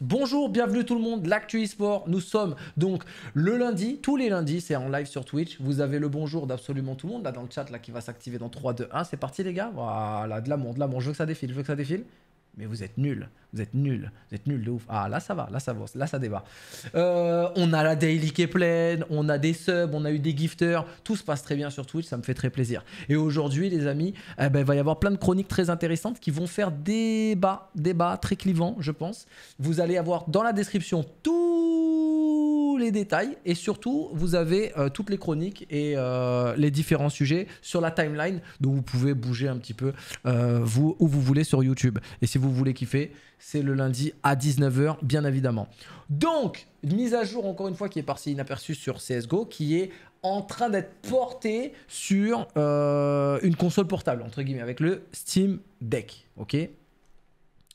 Bonjour, bienvenue tout le monde, l'actu e-sport. Nous sommes donc le lundi, tous les lundis, c'est en live sur Twitch. Vous avez le bonjour d'absolument tout le monde là dans le chat là qui va s'activer dans 3, 2, 1. C'est parti les gars. Voilà, de l'amour, de l'amour. Je veux que ça défile, je veux que ça défile mais vous êtes nul. Vous êtes nul. Vous êtes nul de ouf. Ah, là, ça va. Là, ça va. Là, ça débat. Euh, on a la daily qui est pleine. On a des subs. On a eu des gifters. Tout se passe très bien sur Twitch. Ça me fait très plaisir. Et aujourd'hui, les amis, eh ben, il va y avoir plein de chroniques très intéressantes qui vont faire débat. Débat très clivant, je pense. Vous allez avoir dans la description tous les détails. Et surtout, vous avez euh, toutes les chroniques et euh, les différents sujets sur la timeline. dont vous pouvez bouger un petit peu, vous, où vous voulez sur YouTube. Et si vous voulez kiffer, c'est le lundi à 19h, bien évidemment. Donc, une mise à jour, encore une fois, qui est partie inaperçue sur CSGO, qui est en train d'être portée sur euh, une console portable, entre guillemets, avec le Steam Deck. Ok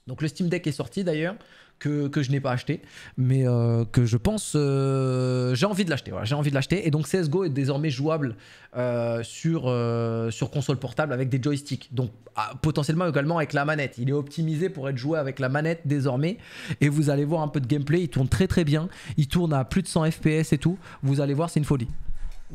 Donc, le Steam Deck est sorti d'ailleurs que, je n'ai pas acheté, mais euh, que je pense euh, j'ai envie de l'acheter. j'ai envie de l'acheter. Et donc CS:GO est désormais jouable euh, sur sur console portable avec des joysticks. Donc ah, potentiellement également avec la manette. Il est optimisé pour être joué avec la manette désormais. Et vous allez voir un peu de gameplay. Il tourne très très bien. Il tourne à plus de 100 FPS et tout. Vous allez voir, c'est une folie.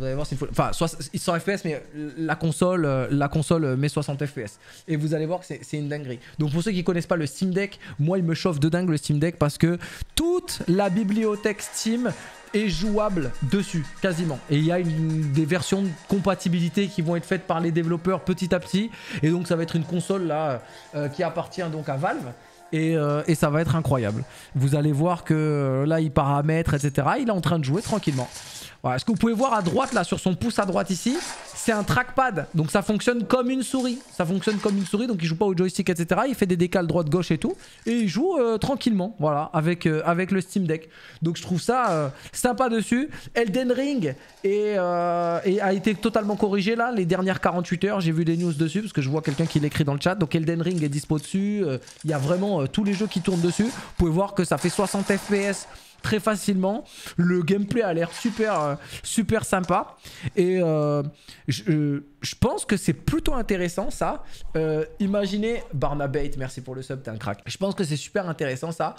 Vous allez voir, c'est une Enfin, 100 FPS, mais la console, euh, la console euh, met 60 FPS. Et vous allez voir que c'est une dinguerie. Donc, pour ceux qui connaissent pas le Steam Deck, moi, il me chauffe de dingue le Steam Deck parce que toute la bibliothèque Steam est jouable dessus, quasiment. Et il y a des versions de compatibilité qui vont être faites par les développeurs petit à petit. Et donc ça va être une console là euh, qui appartient donc à Valve. Et, et, ça va être incroyable. Vous allez voir que là, il paramètre, etc. Il est en train de jouer tranquillement. Voilà, ce que vous pouvez voir à droite, là, sur son pouce à droite ici, c'est un trackpad. Donc ça fonctionne comme une souris. Ça fonctionne comme une souris, donc il joue pas au joystick, etc. Il fait des décales droite-gauche et tout. Et il joue euh, tranquillement, voilà, avec, euh, avec le Steam Deck. Donc je trouve ça euh, sympa dessus. Elden Ring et a été totalement corrigé, là, les dernières 48 heures. J'ai vu des news dessus, parce que je vois quelqu'un qui l'écrit dans le chat. Donc Elden Ring est dispo dessus. Il y a vraiment tous les jeux qui tournent dessus. Vous pouvez voir que ça fait 60 FPS très facilement. Le gameplay a l'air super, euh, super sympa. Et euh, euh, je, pense que c'est plutôt intéressant ça. imaginez Barnabate, merci pour le sub, t'es un crack. Je pense que c'est super intéressant ça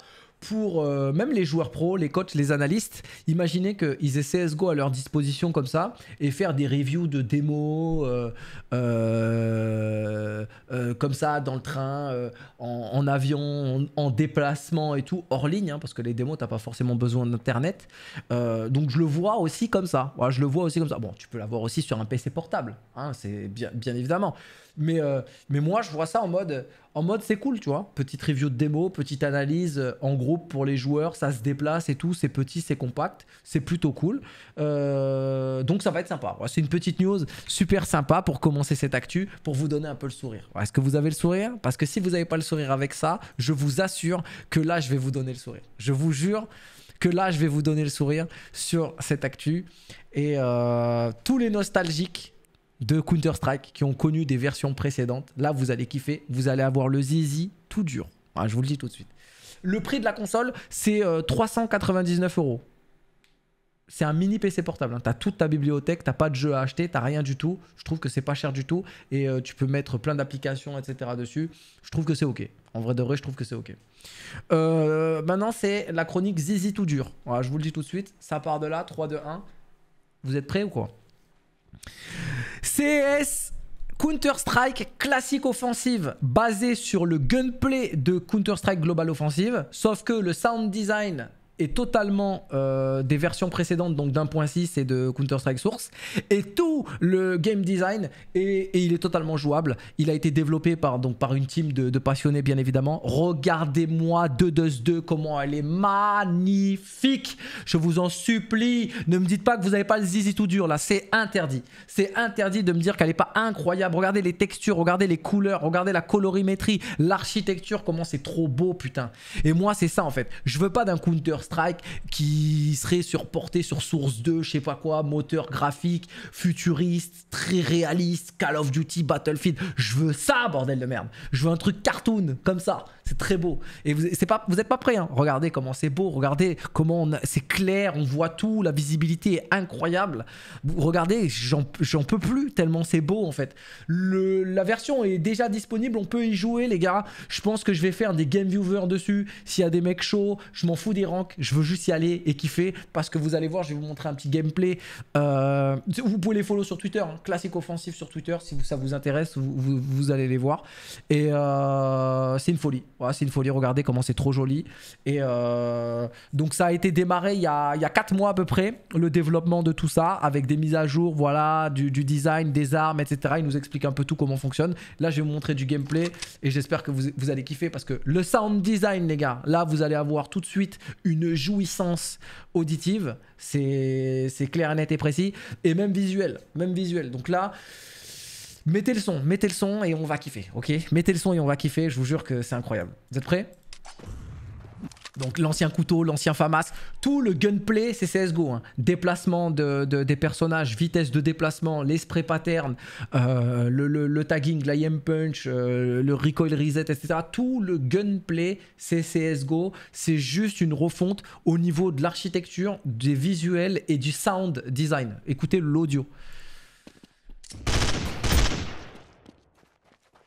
pour euh, même les joueurs pros, les coachs, les analystes, imaginez qu'ils aient CSGO à leur disposition comme ça et faire des reviews de démos euh, euh, comme ça dans le train, en, avion, en, déplacement et tout, hors ligne, hein, parce que les démos, t'as pas forcément besoin d'internet. donc je le vois aussi comme ça. je le vois aussi comme ça. Bon, tu peux l'avoir aussi sur un PC portable, hein, c'est bien, bien évidemment. Mais, mais moi, je vois ça en mode en mode c'est cool, tu vois. Petite review de démo, petite analyse euh, en groupe pour les joueurs, ça se déplace et tout, c'est petit, c'est compact, c'est plutôt cool. Euh, donc ça va être sympa. C'est une petite news super sympa pour commencer cette actu, pour vous donner un peu le sourire. Est-ce que vous avez le sourire Parce que si vous n'avez pas le sourire avec ça, je vous assure que là, je vais vous donner le sourire. Je vous jure que là, je vais vous donner le sourire sur cette actu. Et euh, tous les nostalgiques de Counter-Strike qui ont connu des versions précédentes. Là, vous allez kiffer. Vous allez avoir le zizi tout dur. je vous le dis tout de suite. Le prix de la console, c'est 399 euh, euros. C'est un mini PC portable. Hein. Tu as toute ta bibliothèque, t'as pas de jeu à acheter, t'as rien du tout. Je trouve que c'est pas cher du tout. Et euh, tu peux mettre plein d'applications, etc. dessus. Je trouve que c'est OK. En vrai de vrai, je trouve que c'est OK. Euh, maintenant, c'est la chronique Zizi tout dur. je vous le dis tout de suite. Ça part de là, 3, 2, 1. Vous êtes prêts ou quoi CS Counter-Strike classique offensive basé sur le gunplay de Counter-Strike Global Offensive, sauf que le sound design totalement euh, des versions précédentes, donc d'1.6 et de Counter-Strike Source. Et tout le game design, et il est totalement jouable. Il a été développé par, donc, par une team de, de passionnés, bien évidemment. Regardez-moi 2-2-2, comment elle est magnifique. Je vous en supplie, ne me dites pas que vous n'avez pas le zizi tout dur, là. C'est interdit. C'est interdit de me dire qu'elle n'est pas incroyable. Regardez les textures, regardez les couleurs, regardez la colorimétrie, l'architecture, comment c'est trop beau, putain. Et moi, c'est ça, en fait. Je veux pas d'un Counter-Strike qui serait surporté sur Source 2, je sais pas quoi, moteur graphique, futuriste, très réaliste, Call of Duty, Battlefield. Je veux ça, bordel de merde. Je veux un truc cartoon, comme ça. C'est très beau. Et vous n'êtes pas, pas prêts. Hein. Regardez comment c'est beau. Regardez comment c'est clair. On voit tout. La visibilité est incroyable. Regardez, j'en peux plus tellement c'est beau en fait. Le, la version est déjà disponible. On peut y jouer, les gars. Je pense que je vais faire des game viewers dessus. S'il y a des mecs chauds, je m'en fous des ranks. Je veux juste y aller et kiffer parce que vous allez voir. Je vais vous montrer un petit gameplay. Euh, vous pouvez les follow sur Twitter. Hein. Classique offensif sur Twitter. Si ça vous intéresse, vous, allez les voir. Et euh, c'est une folie c'est une folie, regardez comment c'est trop joli. Et euh, donc ça a été démarré il y a, il 4 mois à peu près, le développement de tout ça, avec des mises à jour, voilà, du, design, des armes, etc. Il nous explique un peu tout comment fonctionne. Là, je vais vous montrer du gameplay et j'espère que vous, vous allez kiffer parce que le sound design, les gars, là, vous allez avoir tout de suite une jouissance auditive. C'est clair, net et précis. Et même visuel, même visuel. Donc là... Mettez le son, mettez le son et on va kiffer, ok Mettez le son et on va kiffer, je vous jure que c'est incroyable. Vous êtes prêts donc l'ancien couteau, l'ancien FAMAS, tout le gunplay c'est CSGO. Hein. Déplacement de, des personnages, vitesse de déplacement, l'esprit pattern euh, le, le, tagging, l'IM punch, euh, le recoil reset, etc. Tout le gunplay c'est CSGO. C'est juste une refonte au niveau de l'architecture, des visuels et du sound design. Écoutez l'audio.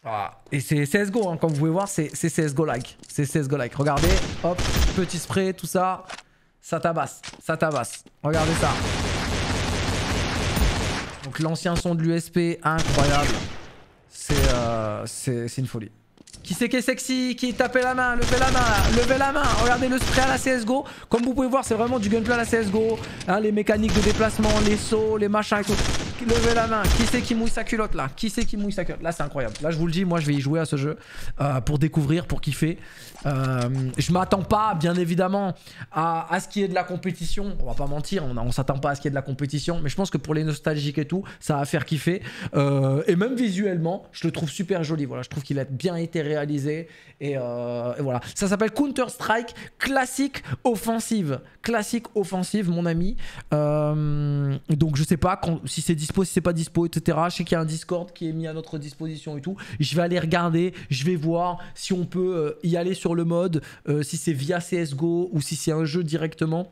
Ah. Et c'est CSGO, hein, comme vous pouvez voir, c'est CSGO-like. C'est CSGO-like. Regardez, hop, petit spray, tout ça. Ça tabasse, ça tabasse. Regardez ça. Donc l'ancien son de l'USP, incroyable. C'est euh, une folie. Qui c'est qui est sexy Qui tapez la main Levez la main Levez la main Regardez le spray à la CSGO Comme vous pouvez voir c'est vraiment du gunplay à la CSGO hein, Les mécaniques de déplacement, les sauts, les machins et tout levez la main. Qui c'est qui mouille sa culotte là Qui c'est qui mouille sa culotte Là, c'est incroyable. Là, je vous le dis, moi, je vais y jouer à ce jeu euh, pour découvrir, pour kiffer. Euh, je m'attends pas, bien évidemment, à, à ce qui est de la compétition. On va pas mentir, on, s'attend pas à ce qui est de la compétition. Mais je pense que pour les nostalgiques et tout, ça va faire kiffer. Euh, et même visuellement, je le trouve super joli. Voilà, je trouve qu'il a bien été réalisé. Et, euh, voilà. Ça s'appelle Counter-Strike classique offensive. Classique offensive, mon ami. donc, je sais pas si c'est dispo, si c'est pas dispo, etc. Je sais qu'il y a un Discord qui est mis à notre disposition et tout. Je vais aller regarder, je vais voir si on peut euh, y aller sur le mode, euh, si c'est via CSGO ou si c'est un jeu directement.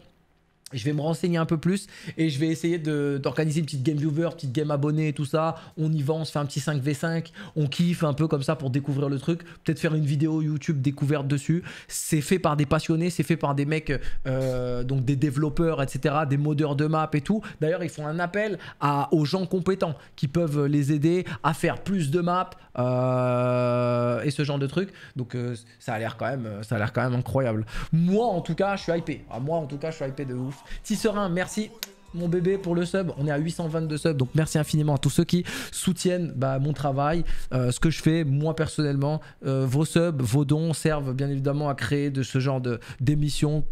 Je vais me renseigner un peu plus et je vais essayer d'organiser une petite game viewer, petite game et tout ça. On y va, on se fait un petit 5v5, on kiffe un peu comme ça pour découvrir le truc. Peut-être faire une vidéo YouTube découverte dessus. C'est fait par des passionnés, c'est fait par des mecs, euh, donc des développeurs, etc., des modeurs de map et tout. D'ailleurs, ils font un appel aux gens compétents qui peuvent les aider à faire plus de maps euh, et ce genre de trucs. Donc euh, ça a l'air quand ça a l'air quand même incroyable. Moi, en tout cas, je suis hypé. Ah, moi, en tout cas, je suis hypé de ouf. Tisserin, merci mon bébé pour le sub. On est à 822 subs, donc merci infiniment à tous ceux qui soutiennent bah, mon travail, euh, ce que je fais, moi personnellement. Euh, vos subs, vos dons servent bien évidemment à créer de ce genre d'émissions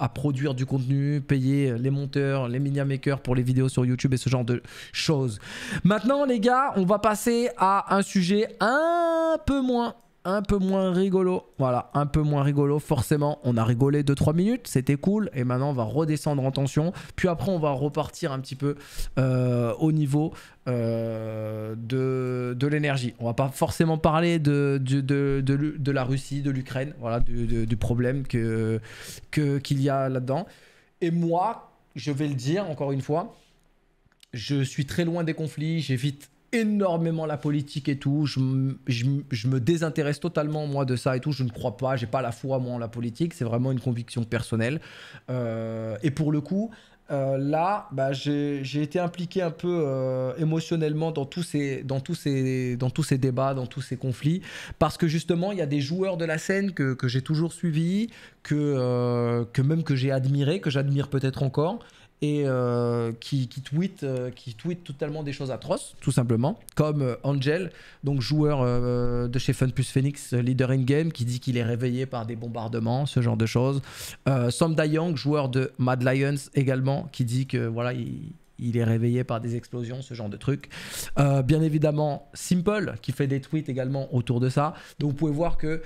à produire du contenu, payer les monteurs, les mini makers pour les vidéos sur YouTube et ce genre de choses. Maintenant les gars, on va passer à un sujet un peu moins un peu moins rigolo. Voilà, un peu moins rigolo. Forcément, on a rigolé 2 trois minutes, c'était cool. Et maintenant, on va redescendre en tension. Puis après, on va repartir un petit peu euh, au niveau euh, de, l'énergie. On va pas forcément parler de, de, la Russie, de l'Ukraine, voilà, du, problème qu'il que, qu'il y a là-dedans. Et moi, je vais le dire encore une fois, je suis très loin des conflits, j'évite énormément la politique et tout. Je, me désintéresse totalement, moi, de ça et tout. Je ne crois pas, j'ai pas la foi, moi, en la politique. C'est vraiment une conviction personnelle. Euh, et pour le coup, euh, là, bah, j'ai été impliqué un peu euh, émotionnellement dans tous, ces, dans, tous ces, dans tous ces débats, dans tous ces conflits, parce que justement, il y a des joueurs de la scène que, j'ai toujours suivis, que, que même que j'ai admiré, que j'admire peut-être encore, et euh, qui, qui, tweet, euh, qui totalement des choses atroces, tout simplement, comme euh, Angel, donc joueur de chez Fun Phoenix, leader in-game, qui dit qu'il est réveillé par des bombardements, ce genre de choses. Sam Dayang, joueur de Mad Lions également, qui dit que voilà, il, est réveillé par des explosions, ce genre de truc. bien évidemment, Simple, qui fait des tweets également autour de ça. Donc vous pouvez voir que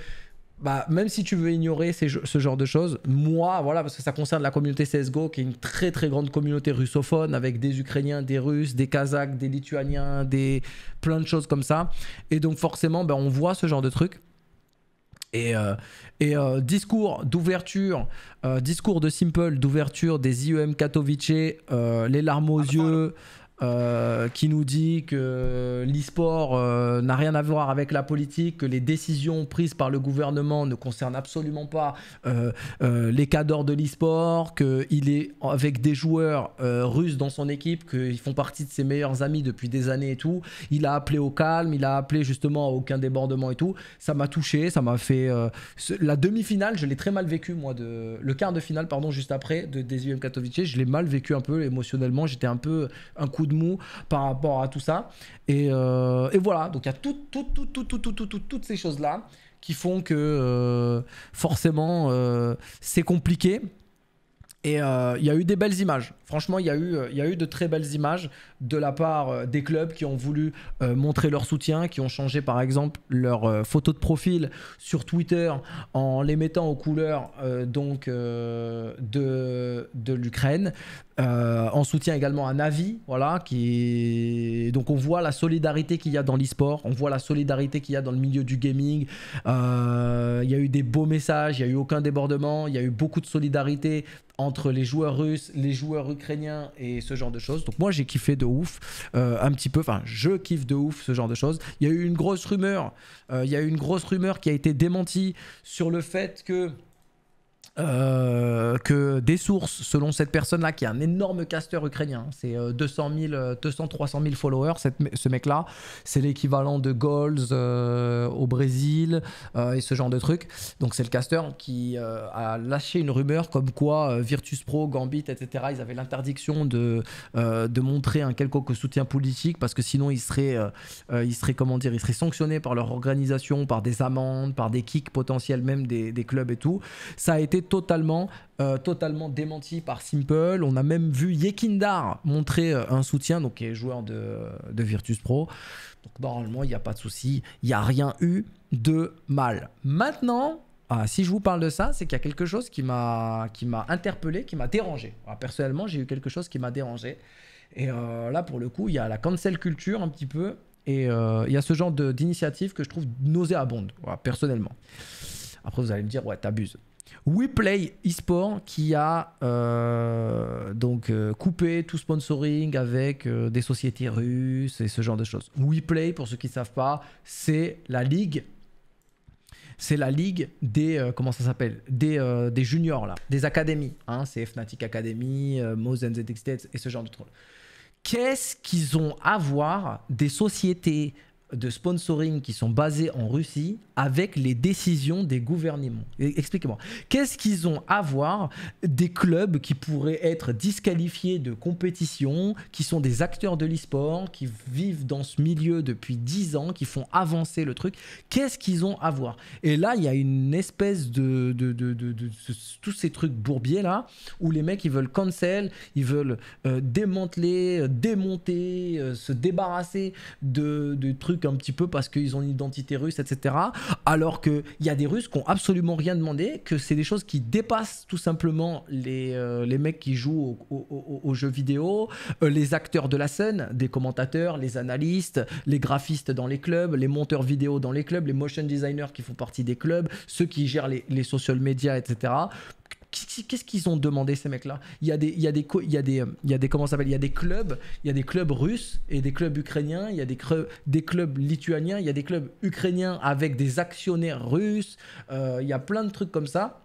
bah, même si tu veux ignorer ce genre de choses, moi, voilà, parce que ça concerne la communauté CSGO, qui est une très très grande communauté russophone, avec des Ukrainiens, des Russes, des Kazakhs, des Lituaniens, des plein de choses comme ça. Et donc forcément, bah, on voit ce genre de trucs. Et, euh, et euh, discours d'ouverture, euh, discours de Simple, d'ouverture des IEM Katowice, les larmes aux yeux. Euh, qui nous dit que l'e-sport euh, n'a rien à voir avec la politique, que les décisions prises par le gouvernement ne concernent absolument pas euh, euh les cadors de l'e-sport, qu'il est avec des joueurs russes dans son équipe, qu'ils font partie de ses meilleurs amis depuis des années et tout. Il a appelé au calme, il a appelé justement à aucun débordement et tout. Ça m'a touché, ça m'a fait. la demi-finale, je l'ai très mal vécu, moi, de, le quart de finale, pardon, juste après, de, Desi UM je l'ai mal vécu un peu émotionnellement. J'étais un peu un coup de mou par rapport à tout ça. Et, euh, et voilà, donc il y a tout, tout, tout, toutes ces choses-là qui font que euh, forcément euh, c'est compliqué. Et il y a eu des belles images. Franchement, il y, a eu, y a eu de très belles images de la part des clubs qui ont voulu montrer leur soutien, qui ont changé par exemple leur photos photo de profil sur Twitter en les mettant aux couleurs donc, de, de l'Ukraine. Euh, en on soutient également un avis, voilà, qui donc on voit la solidarité qu'il y a dans l'esport, on voit la solidarité qu'il y a dans le milieu du gaming. Euh, il y a eu des beaux messages, il y a eu aucun débordement, il y a eu beaucoup de solidarité entre les joueurs russes, les joueurs ukrainiens et ce genre de choses. Donc moi j'ai kiffé de ouf, euh, un petit peu, enfin je kiffe de ouf ce genre de choses. Il y a eu une grosse rumeur, il y a eu une grosse rumeur qui a été démentie sur le fait que euh, que des sources, selon cette personne-là, qui est un énorme casteur ukrainien, hein, c'est 200 000, 200, 300 000 followers, ce mec-là, c'est l'équivalent de Goals euh, au Brésil euh, et ce genre de truc. Donc c'est le casteur qui a lâché une rumeur comme quoi Virtus Pro, Gambit, etc., ils avaient l'interdiction de, de montrer un quelconque soutien politique parce que sinon ils seraient, ils seraient comment dire, ils seraient sanctionnés par leur organisation, par des amendes, par des kicks potentiels même des, des clubs et tout. Ça a été totalement, euh, totalement démenti par Simple. On a même vu Yekindar montrer euh, un soutien, donc qui est joueur de, de Virtus Pro. Donc normalement, il n'y a pas de souci, il n'y a rien eu de mal. Maintenant, ah, si je vous parle de ça, c'est qu'il y a quelque chose qui m'a qui m'a interpellé, qui m'a dérangé. Ah, personnellement, j'ai eu quelque chose qui m'a dérangé. Et euh, là, pour le coup, il y a la cancel culture un petit peu, et il y a ce genre d'initiative que je trouve nauséabonde, personnellement. Après, vous allez me dire, ouais, t'abuses. WePlay eSport qui a euh, donc euh, coupé tout sponsoring avec euh, des sociétés russes et ce genre de choses. WePlay, pour ceux qui ne savent pas, c'est la ligue. C'est la ligue des comment ça s'appelle des, des, juniors là, des académies. Hein. c'est Fnatic Academy, Mosen ZXT et ce genre de trucs. Qu'est-ce qu'ils ont à voir des sociétés de sponsoring qui sont basées en Russie avec les décisions des gouvernements Expliquez-moi. Qu'est-ce qu'ils ont à voir des clubs qui pourraient être disqualifiés de compétition, qui sont des acteurs de l'e-sport, qui vivent dans ce milieu depuis 10 ans, qui font avancer le truc Qu'est-ce qu'ils ont à voir Et là, il y a une espèce de, de, tous ces trucs bourbiers là, où les mecs, ils veulent cancel, ils veulent euh, démanteler, euh, démonter, euh, se débarrasser de trucs un petit peu parce qu'ils ont une identité russe, etc alors qu'il y a des Russes qui n'ont absolument rien demandé, que c'est des choses qui dépassent tout simplement les, euh, mecs qui jouent aux jeux vidéo, euh, les acteurs de la scène, des commentateurs, les analystes, les graphistes dans les clubs, les monteurs vidéo dans les clubs, les motion designers qui font partie des clubs, ceux qui gèrent les, les social media, etc Qu'est-ce qu'ils ont demandé ces mecs-là Il y a des, y a des, il y a des, il y a des Il y a des clubs, il y a des clubs russes et des clubs ukrainiens. Il y a des, des clubs lituaniens, il y a des clubs ukrainiens avec des actionnaires russes. Euh, il y a plein de trucs comme ça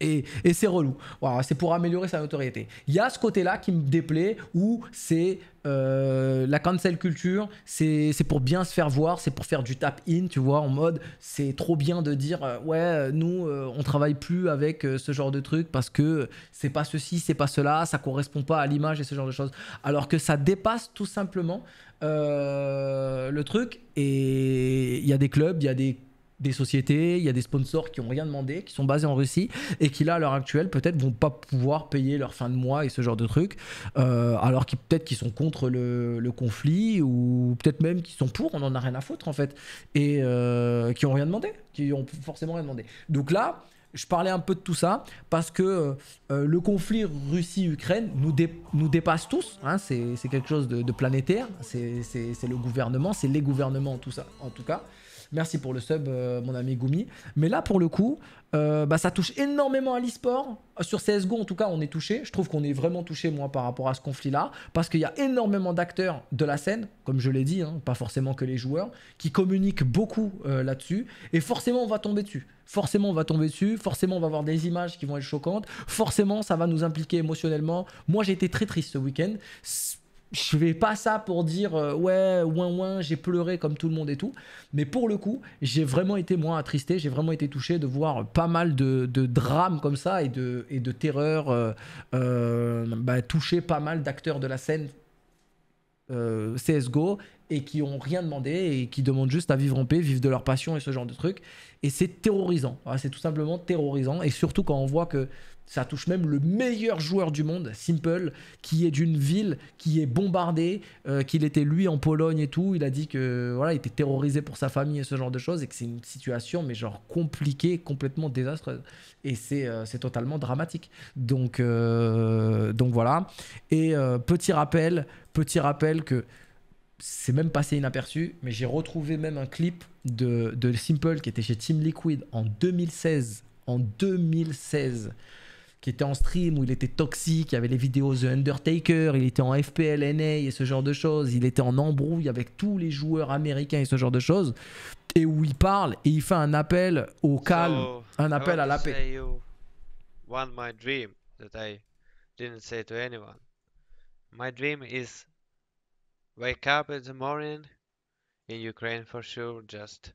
et, c'est relou. Voilà, c'est pour améliorer sa notoriété. Il y a ce côté-là qui me déplaît, où c'est euh, la cancel culture, c'est pour bien se faire voir, c'est pour faire du tap-in, tu vois, en mode c'est trop bien de dire euh, ouais, euh, nous on travaille plus avec ce genre de truc parce que c'est pas ceci, c'est pas cela, ça correspond pas à l'image et ce genre de choses. Alors que ça dépasse tout simplement le truc et il y a des clubs, il y a des des sociétés, il y a des sponsors qui n'ont rien demandé, qui sont basés en Russie et qui là à l'heure actuelle peut-être vont pas pouvoir payer leur fin de mois et ce genre de trucs, euh, alors qu'ils peut-être qu'ils sont contre le, conflit ou peut-être même qu'ils sont pour, on en a rien à foutre en fait et euh, qui ont rien demandé, qui ont forcément rien demandé. Donc là, je parlais un peu de tout ça parce que euh, le conflit Russie-Ukraine nous, nous dépasse tous. Hein, c'est quelque chose de, de planétaire. C'est le gouvernement, c'est les gouvernements, tout ça, en tout cas. Merci pour le sub, euh, mon ami Goumi. Mais là, pour le coup, euh, bah, ça touche énormément à l'e-sport. Sur CSGO, en tout cas, on est touché. Je trouve qu'on est vraiment touché, moi, par rapport à ce conflit-là. Parce qu'il y a énormément d'acteurs de la scène, comme je l'ai dit, hein, pas forcément que les joueurs, qui communiquent beaucoup euh, là-dessus. Et forcément, on va tomber dessus. Forcément, on va tomber dessus. Forcément, on va avoir des images qui vont être choquantes. Forcément, ça va nous impliquer émotionnellement. Moi, j'ai été très triste ce week-end je fais pas ça pour dire euh, ouais, ouin ouin, j'ai pleuré comme tout le monde et tout. Mais pour le coup, j'ai vraiment été moins attristé, j'ai vraiment été touché de voir pas mal de, drames comme ça et de, et de terreur euh, euh, bah, toucher pas mal d'acteurs de la scène CSGO et qui ont rien demandé et qui demandent juste à vivre en paix, vivre de leur passion et ce genre de trucs Et c'est terrorisant, ah, c'est tout simplement terrorisant. Et surtout quand on voit que ça touche même le meilleur joueur du monde, Simple, qui est d'une ville qui est bombardée, euh, qu'il était lui en Pologne et tout. Il a dit que voilà, il était terrorisé pour sa famille et ce genre de choses, et que c'est une situation mais genre compliquée, complètement désastreuse. Et c'est euh, totalement dramatique. Donc euh, donc voilà. Et petit rappel, petit rappel que c'est même passé inaperçu, mais j'ai retrouvé même un clip de, de Simple qui était chez Team Liquid en 2016. En 2016 qui était en stream, où il était toxique, il y avait les vidéos The Undertaker, il était en FPLNA et ce genre de choses, il était en embrouille avec tous les joueurs américains et ce genre de choses, et où il parle et il fait un appel au calme, un appel à la paix. One my dream that I didn't say to anyone. My dream is wake up in the morning in Ukraine for sure, just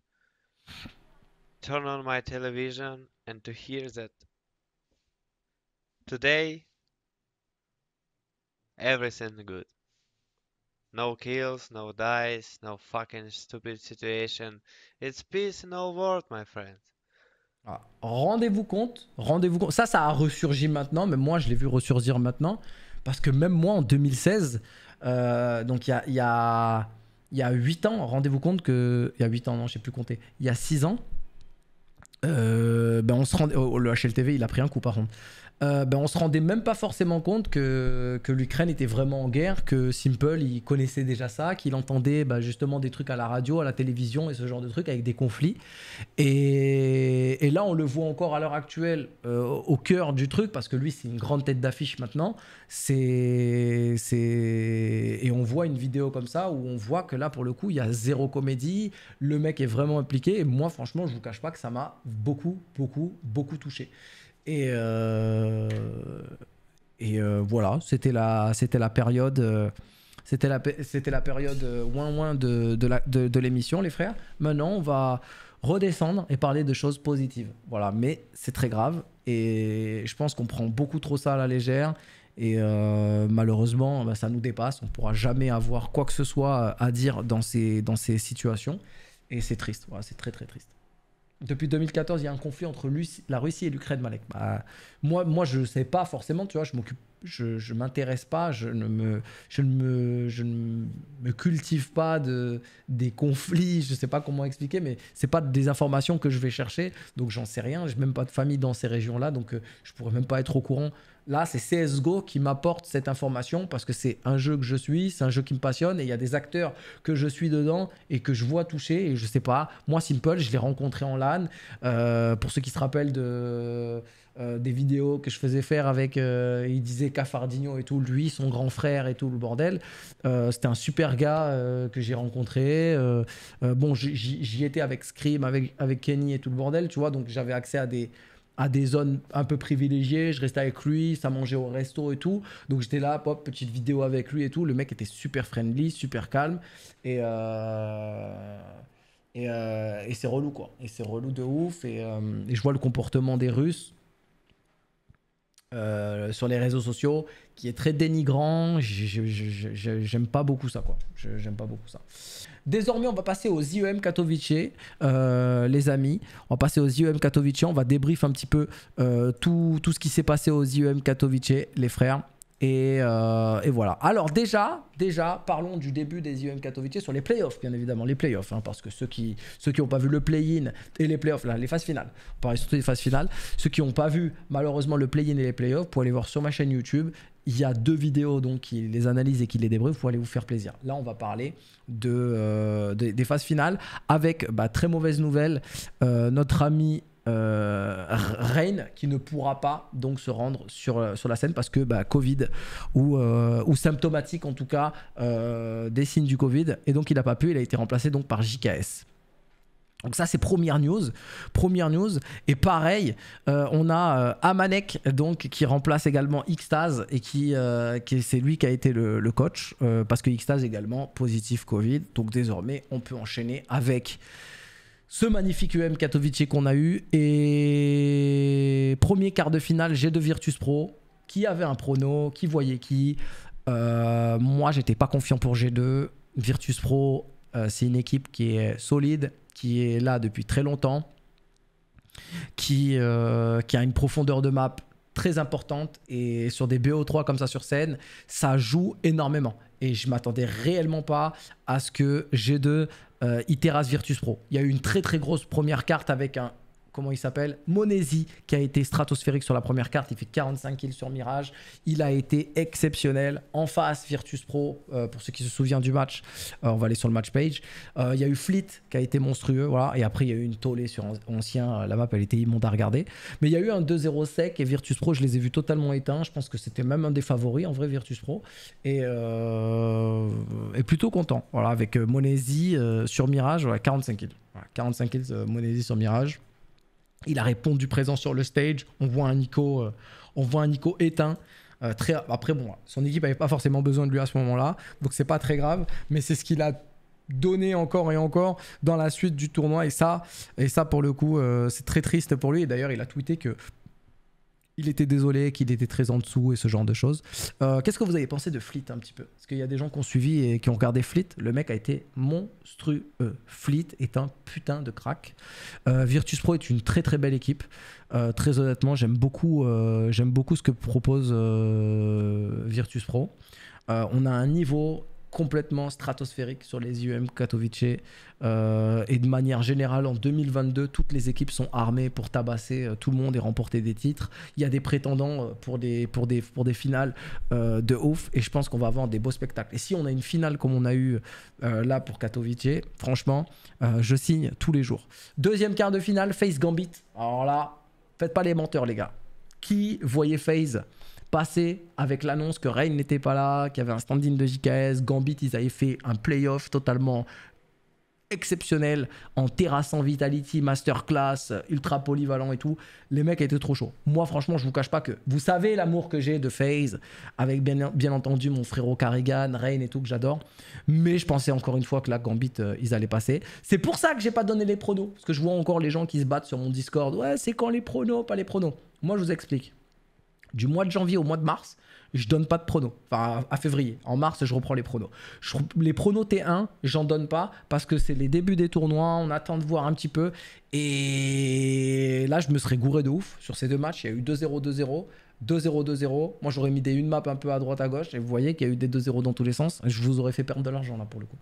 turn on my television and to hear that Today, everything good. No kills, no dies, no fucking stupid situation. It's peace in all world, my friend. Ah, rendez-vous compte, rendez-vous compte. Ça, ça a ressurgi maintenant, mais moi, je l'ai vu ressurgir maintenant. Parce que même moi, en 2016, euh, donc il y a, y, a, y a 8 ans, rendez-vous compte que. Il y a 8 ans, non, je sais plus compter. Il y a 6 ans, euh, ben on se rend... Oh, oh, le HLTV, il a pris un coup par contre. Euh, ben on se rendait même pas forcément compte que, que l'Ukraine était vraiment en guerre, que Simple il connaissait déjà ça, qu'il entendait ben, justement des trucs à la radio, à la télévision et ce genre de trucs avec des conflits. Et, là on le voit encore à l'heure actuelle euh, au cœur du truc parce que lui c'est une grande tête d'affiche maintenant. C'est et on voit une vidéo comme ça où on voit que là pour le coup il y a zéro comédie, le mec est vraiment impliqué. Et moi franchement je vous cache pas que ça m'a beaucoup, beaucoup, beaucoup touché. Et, euh, et euh, voilà, c'était la, c'était la période. Euh, c'était la, c'était la période moins de, la, de, l'émission, les frères. Maintenant, on va redescendre et parler de choses positives. Voilà, mais c'est très grave et je pense qu'on prend beaucoup trop ça à la légère. Et malheureusement, bah, ça nous dépasse. On ne pourra jamais avoir quoi que ce soit à dire dans ces, dans ces situations. Et c'est triste. c'est très, très triste depuis 2014, il y a un conflit entre la Russie et l'Ukraine, Malek. Bah, moi, moi, je ne sais pas forcément, tu vois, je m'occupe, je, m'intéresse pas, je ne me, je ne je cultive pas de, des conflits, je ne sais pas comment expliquer, mais ce n'est pas des informations que je vais chercher, donc j'en sais rien, Je n'ai même pas de famille dans ces régions-là, donc euh, je pourrais même pas être au courant Là, c'est CSGO qui m'apporte cette information parce que c'est un jeu que je suis, c'est un jeu qui me passionne et il y a des acteurs que je suis dedans et que je vois toucher. Et je sais pas, moi, Simple, je l'ai rencontré en LAN. Euh, pour ceux qui se rappellent de. Euh, des vidéos que je faisais faire avec, euh, il disait Cafardino et tout, lui, son grand frère et tout, le bordel. c'était un super gars que j'ai rencontré. bon, j'y étais avec Scream, avec, avec Kenny et tout le bordel, tu vois, donc j'avais accès à des, à des zones un peu privilégiées. Je restais avec lui, ça mangeait au resto et tout. Donc j'étais là, pop, petite vidéo avec lui et tout. Le mec était super friendly, super calme. Et, euh, euh, et, c'est relou, quoi. Et c'est relou de ouf. Et, euh, et, je vois le comportement des Russes. sur les réseaux sociaux, qui est très dénigrant, j'aime pas beaucoup ça, quoi. J'aime pas beaucoup ça. Désormais, on va passer aux IEM Katowice, euh, les amis. On va passer aux IEM Katowice. On va débrief un petit peu euh, tout, tout, ce qui s'est passé aux IEM Katowice, les frères. Euh, et, voilà. Alors déjà, déjà, parlons du début des IEM Katowice sur les playoffs, bien évidemment, les playoffs, hein, parce que ceux qui ceux qui n'ont pas vu le play-in et les playoffs, les phases finales, on parle surtout des phases finales, ceux qui n'ont pas vu malheureusement le play-in et les playoffs, pour aller voir sur ma chaîne YouTube il y a deux vidéos donc qui les analyse et qui les débrèvent. pour aller vous faire plaisir. Là, on va parler de, euh, des, phases finales avec bah, très mauvaise nouvelle. Euh, notre ami euh, qui ne pourra pas donc se rendre sur, euh, sur la scène parce que bah, Covid ou, ou symptomatique en tout cas des signes du Covid et donc il n'a pas pu il a été remplacé donc par JKS donc ça c'est première news, première news et pareil, euh, on a euh, Amanek donc qui remplace également Xtaz et qui, euh, c'est lui qui a été le, coach parce que Xtaz également positif Covid. Donc désormais, on peut enchaîner avec ce magnifique UM Katowice qu'on a eu et premier quart de finale G2 Virtus Pro qui avait un prono, qui voyait qui. moi, j'étais pas confiant pour G2. Virtus Pro, c'est une équipe qui est solide, qui est là depuis très longtemps, qui, euh, qui a une profondeur de map très importante et sur des BO3 comme ça sur scène, ça joue énormément. Et je m'attendais réellement pas à ce que G2 euh, Iteras Virtus Pro. Il y a eu une très très grosse première carte avec un comment il s'appelle Monesi, qui a été stratosphérique sur la première carte. Il fait 45 kills sur Mirage. Il a été exceptionnel. En face, Virtus Pro, euh, pour ceux qui se souviennent du match, euh, on va aller sur le match page. Euh, il y a eu Fleet, qui a été monstrueux. Voilà. Et après, il y a eu une tollée sur Ancien. La map, elle était immonde à regarder. Mais il y a eu un 2-0 sec et Virtus Pro, je les ai vus totalement éteints. Je pense que c'était même un des favoris, en vrai, Virtus Pro. Et, plutôt content. Voilà, avec Monesi sur Mirage, 45 kills. 45 kills, Monesi sur Mirage. Il a répondu présent sur le stage. On voit un Nico, euh, on voit un éteint. Euh, très, après, bon, son équipe n'avait pas forcément besoin de lui à ce moment-là, donc c'est pas très grave, mais c'est ce qu'il a donné encore et encore dans la suite du tournoi et ça, et ça pour le coup, euh, c'est très triste pour lui. Et d'ailleurs, il a tweeté que il était désolé, qu'il était très en dessous et ce genre de choses. Euh, qu'est-ce que vous avez pensé de Fleet un petit peu Parce qu'il y a des gens qui ont suivi et qui ont regardé Fleet. Le mec a été monstrueux. Fleet est un putain de crack. Euh, Virtus Pro est une très très belle équipe. Euh, très honnêtement, j'aime beaucoup, j'aime beaucoup ce que propose Virtus Pro. on a un niveau complètement stratosphérique sur les UM Katowice. Euh, et de manière générale, en 2022, toutes les équipes sont armées pour tabasser euh, tout le monde et remporter des titres. Il y a des prétendants euh, pour des, pour des, pour des finales de ouf. Et je pense qu'on va avoir des beaux spectacles. Et si on a une finale comme on a eu là pour Katowice, franchement, je signe tous les jours. Deuxième quart de finale, Face Gambit. Alors là, faites pas les menteurs, les gars. Qui voyait FaZe passé avec l'annonce que Reign n'était pas là, qu'il y avait un stand-in de JKS, Gambit, ils avaient fait un playoff totalement exceptionnel en terrassant Vitality, Masterclass, ultra polyvalent et tout. Les mecs étaient trop chauds. Moi, franchement, je vous cache pas que vous savez l'amour que j'ai de FaZe, avec bien, entendu mon frérot Karrigan, Reign et tout que j'adore. Mais je pensais encore une fois que la Gambit, euh, ils allaient passer. C'est pour ça que j'ai pas donné les pronos, parce que je vois encore les gens qui se battent sur mon Discord. Ouais, c'est quand les pronos, pas les pronos. Moi, je vous explique du mois de janvier au mois de mars, je donne pas de pronos. Enfin, à février. En mars, je reprends les pronos. les pronos T1, j'en donne pas parce que c'est les débuts des tournois. On attend de voir un petit peu. Et là, je me serais gouré de ouf sur ces deux matchs. Il y a eu 2-0, 2-0. 2-0, 2-0. Moi, j'aurais mis des une map un peu à droite, à gauche. Et vous voyez qu'il y a eu des 2-0 dans tous les sens. Je vous aurais fait perdre de l'argent, là, pour le coup.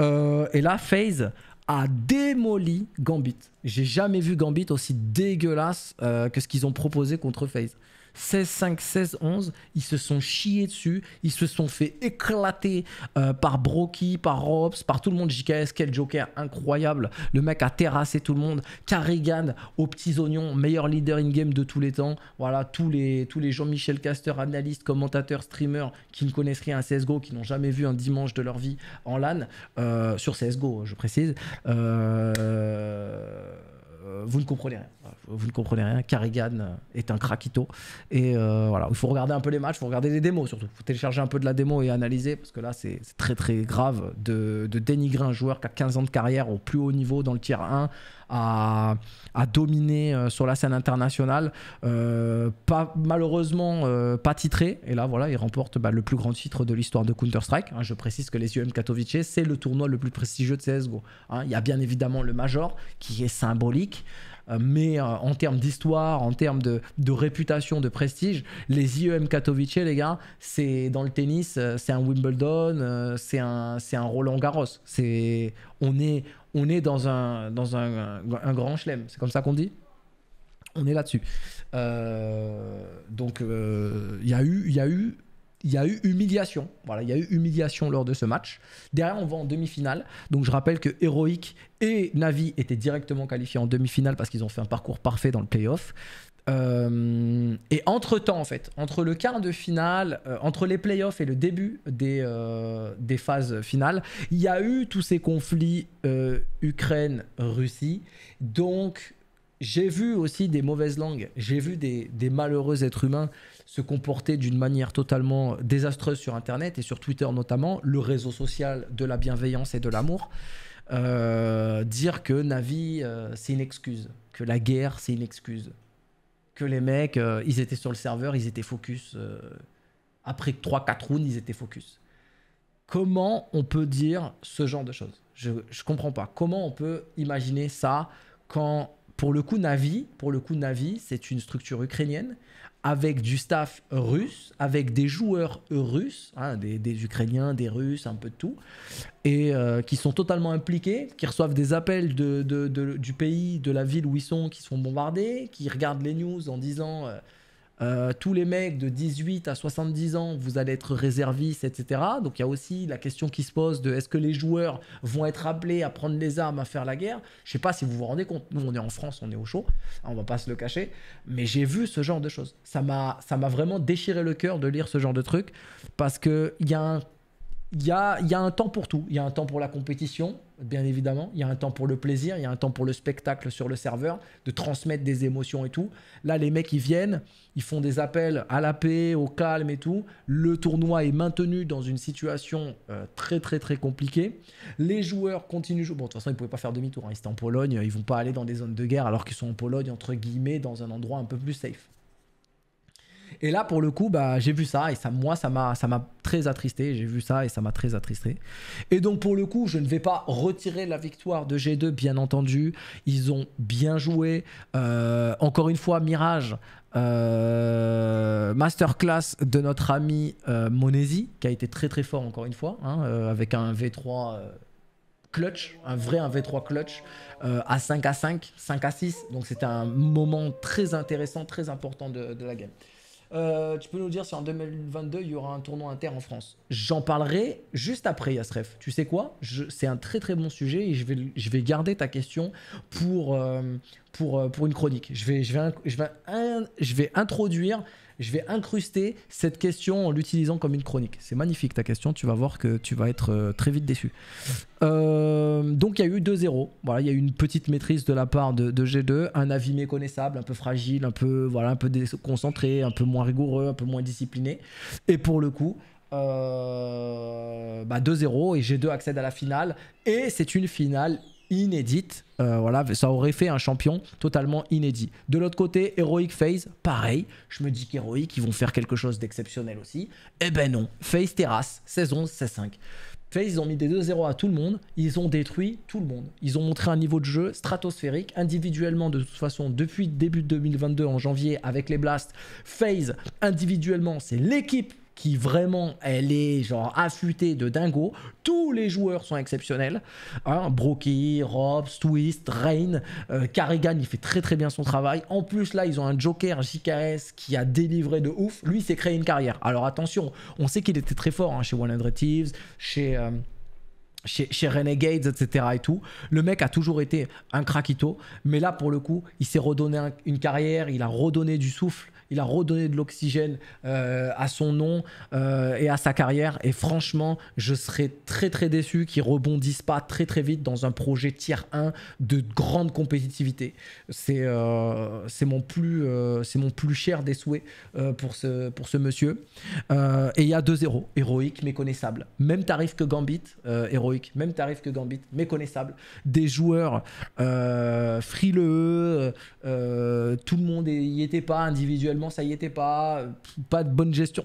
Euh, et là, Phase a démoli Gambit. J'ai jamais vu Gambit aussi dégueulasse euh, que ce qu'ils ont proposé contre FaZe. 16, 5, 16, 11, ils se sont chiés dessus, ils se sont fait éclater euh, par Brocky, par Robs, par tout le monde. JKS, quel joker incroyable. Le mec a terrassé tout le monde. Carrigan aux petits oignons, meilleur leader in-game de tous les temps. Voilà, tous les, tous les Jean-Michel Caster, analystes, commentateurs, streamers qui ne connaissent rien à CSGO, qui n'ont jamais vu un dimanche de leur vie en LAN, euh, sur CSGO, je précise. Euh, vous ne comprenez rien vous ne comprenez rien, Carrigan euh, est un craquito. Et euh, voilà, il faut regarder un peu les matchs, il faut regarder les démos surtout. Il faut télécharger un peu de la démo et analyser, parce que là, c'est très très grave de, dénigrer un joueur qui a 15 ans de carrière au plus haut niveau dans le tier 1, à, dominer euh, sur la scène internationale, pas, malheureusement pas titré. Et là, voilà, il remporte bah, le plus grand titre de l'histoire de Counter-Strike. Hein, je précise que les UM Katowice, c'est le tournoi le plus prestigieux de CSGO. Hein. Il y a bien évidemment le Major, qui est symbolique. Euh, mais euh, en termes d'histoire, en termes de, réputation, de prestige, les IEM Katowice, les gars, c'est dans le tennis, euh, c'est un Wimbledon, c'est un, un Roland Garros. C'est, on, est, on est dans un, dans un, grand chelem, c'est comme ça qu'on dit on est là-dessus. donc, il y a eu, il y a eu il y a eu humiliation. Voilà, il y a eu humiliation lors de ce match. Derrière, on va en demi-finale. Donc je rappelle que Héroïque et Navi étaient directement qualifiés en demi-finale parce qu'ils ont fait un parcours parfait dans le playoff. Euh, et entre temps, en fait, entre le quart de finale, euh, entre les playoffs et le début des, euh, des phases finales, il y a eu tous ces conflits euh, Ukraine-Russie. Donc, j'ai vu aussi des mauvaises langues, j'ai vu des, des malheureux êtres humains se comporter d'une manière totalement désastreuse sur Internet et sur Twitter notamment, le réseau social de la bienveillance et de l'amour, euh, dire que Navi, euh, c'est une excuse, que la guerre, c'est une excuse, que les mecs, euh, ils étaient sur le serveur, ils étaient focus, après 3-4 rounds, ils étaient focus. Comment on peut dire ce genre de choses je, je comprends pas. Comment on peut imaginer ça quand pour le coup, Navi, pour le coup, Navi, c'est une structure ukrainienne avec du staff russe, avec des joueurs russes, hein, des, Ukrainiens, des Russes, un peu de tout, et euh, qui sont totalement impliqués, qui reçoivent des appels de, du pays, de la ville où ils sont, qui sont bombardés, qui regardent les news en disant euh, euh, tous les mecs de 18 à 70 ans, vous allez être réservistes, etc. Donc il y a aussi la question qui se pose de est-ce que les joueurs vont être appelés à prendre les armes, à faire la guerre Je sais pas si vous vous rendez compte. Nous, on est en France, on est au chaud, ah, on va pas se le cacher. Mais j'ai vu ce genre de choses. Ça m'a, ça m'a vraiment déchiré le cœur de lire ce genre de truc parce qu'il y a un temps pour tout. Il y a un temps pour la compétition, bien évidemment. Il y a un temps pour le plaisir, il y a un temps pour le spectacle sur le serveur, de transmettre des émotions et tout. Là, les mecs, ils viennent, ils font des appels à la paix, au calme et tout. Le tournoi est maintenu dans une situation euh, très, très, très compliquée. Les joueurs continuent. Bon, de toute façon, ils ne pouvaient pas faire demi-tour. Hein. Ils étaient en Pologne, ils vont pas aller dans des zones de guerre alors qu'ils sont en Pologne, entre guillemets, dans un endroit un peu plus safe. Et là, pour le coup, bah, j'ai vu ça et ça, moi, ça m'a, ça m'a très attristé. J'ai vu ça et ça m'a très attristé. Et donc, pour le coup, je ne vais pas retirer la victoire de G2, bien entendu. Ils ont bien joué. Euh, encore une fois, Mirage, euh, masterclass de notre ami euh, Monesi, qui a été très très fort encore une fois, hein, avec un V3 clutch, un vrai un V3 clutch, à 5 à 5, 5 à 6. Donc c'était un moment très intéressant, très important de, de la game. Euh, tu peux nous dire si en 2022 il y aura un tournoi inter en France J'en parlerai juste après, Yasref. Tu sais quoi C'est un très très bon sujet et je vais, je vais garder ta question pour, euh, pour, euh, pour une chronique. Je vais, je vais, je vais, je vais introduire je vais incruster cette question en l'utilisant comme une chronique. C'est magnifique ta question, tu vas voir que tu vas être euh, très vite déçu. Euh, donc il y a eu 2-0, voilà, il y a eu une petite maîtrise de la part de, G2, un avis méconnaissable, un peu fragile, un peu, voilà, un peu déconcentré, un peu moins rigoureux, un peu moins discipliné. Et pour le coup, 2-0 euh, bah, et G2 accède à la finale. Et c'est une finale inédite. Euh, voilà, ça aurait fait un champion totalement inédit. De l'autre côté, Heroic Phase, pareil. Je me dis qu'Heroic, ils vont faire quelque chose d'exceptionnel aussi. Eh ben non, Phase terrasse, 16-11, 16-5. Phase, ils ont mis des 2-0 à tout le monde. Ils ont détruit tout le monde. Ils ont montré un niveau de jeu stratosphérique. Individuellement, de toute façon, depuis début 2022, en janvier, avec les Blasts, Phase, individuellement, c'est l'équipe qui vraiment, elle est genre affûtée de dingo. Tous les joueurs sont exceptionnels. Hein, Brookie, Rob, Twist, Rain, euh, Carrigan, il fait très très bien son travail. En plus, là, ils ont un Joker JKS qui a délivré de ouf. Lui, il s'est créé une carrière. Alors attention, on sait qu'il était très fort hein, chez 100 Thieves, euh, chez... chez, Renegades, etc. et tout. Le mec a toujours été un craquito, mais là, pour le coup, il s'est redonné une carrière, il a redonné du souffle il a redonné de l'oxygène euh, à son nom euh, et à sa carrière. Et franchement, je serais très très déçu qu'il rebondisse pas très très vite dans un projet tiers 1 de grande compétitivité. C'est euh, mon, plus, mon plus cher des souhaits pour, ce, pour ce monsieur. et il y a 2-0, héroïque, méconnaissable. Même tarif que Gambit, héroïque, même tarif que Gambit, méconnaissable. Des joueurs frileux, tout le monde n'y était pas individuellement ça y était pas, euh, pas de bonne gestion,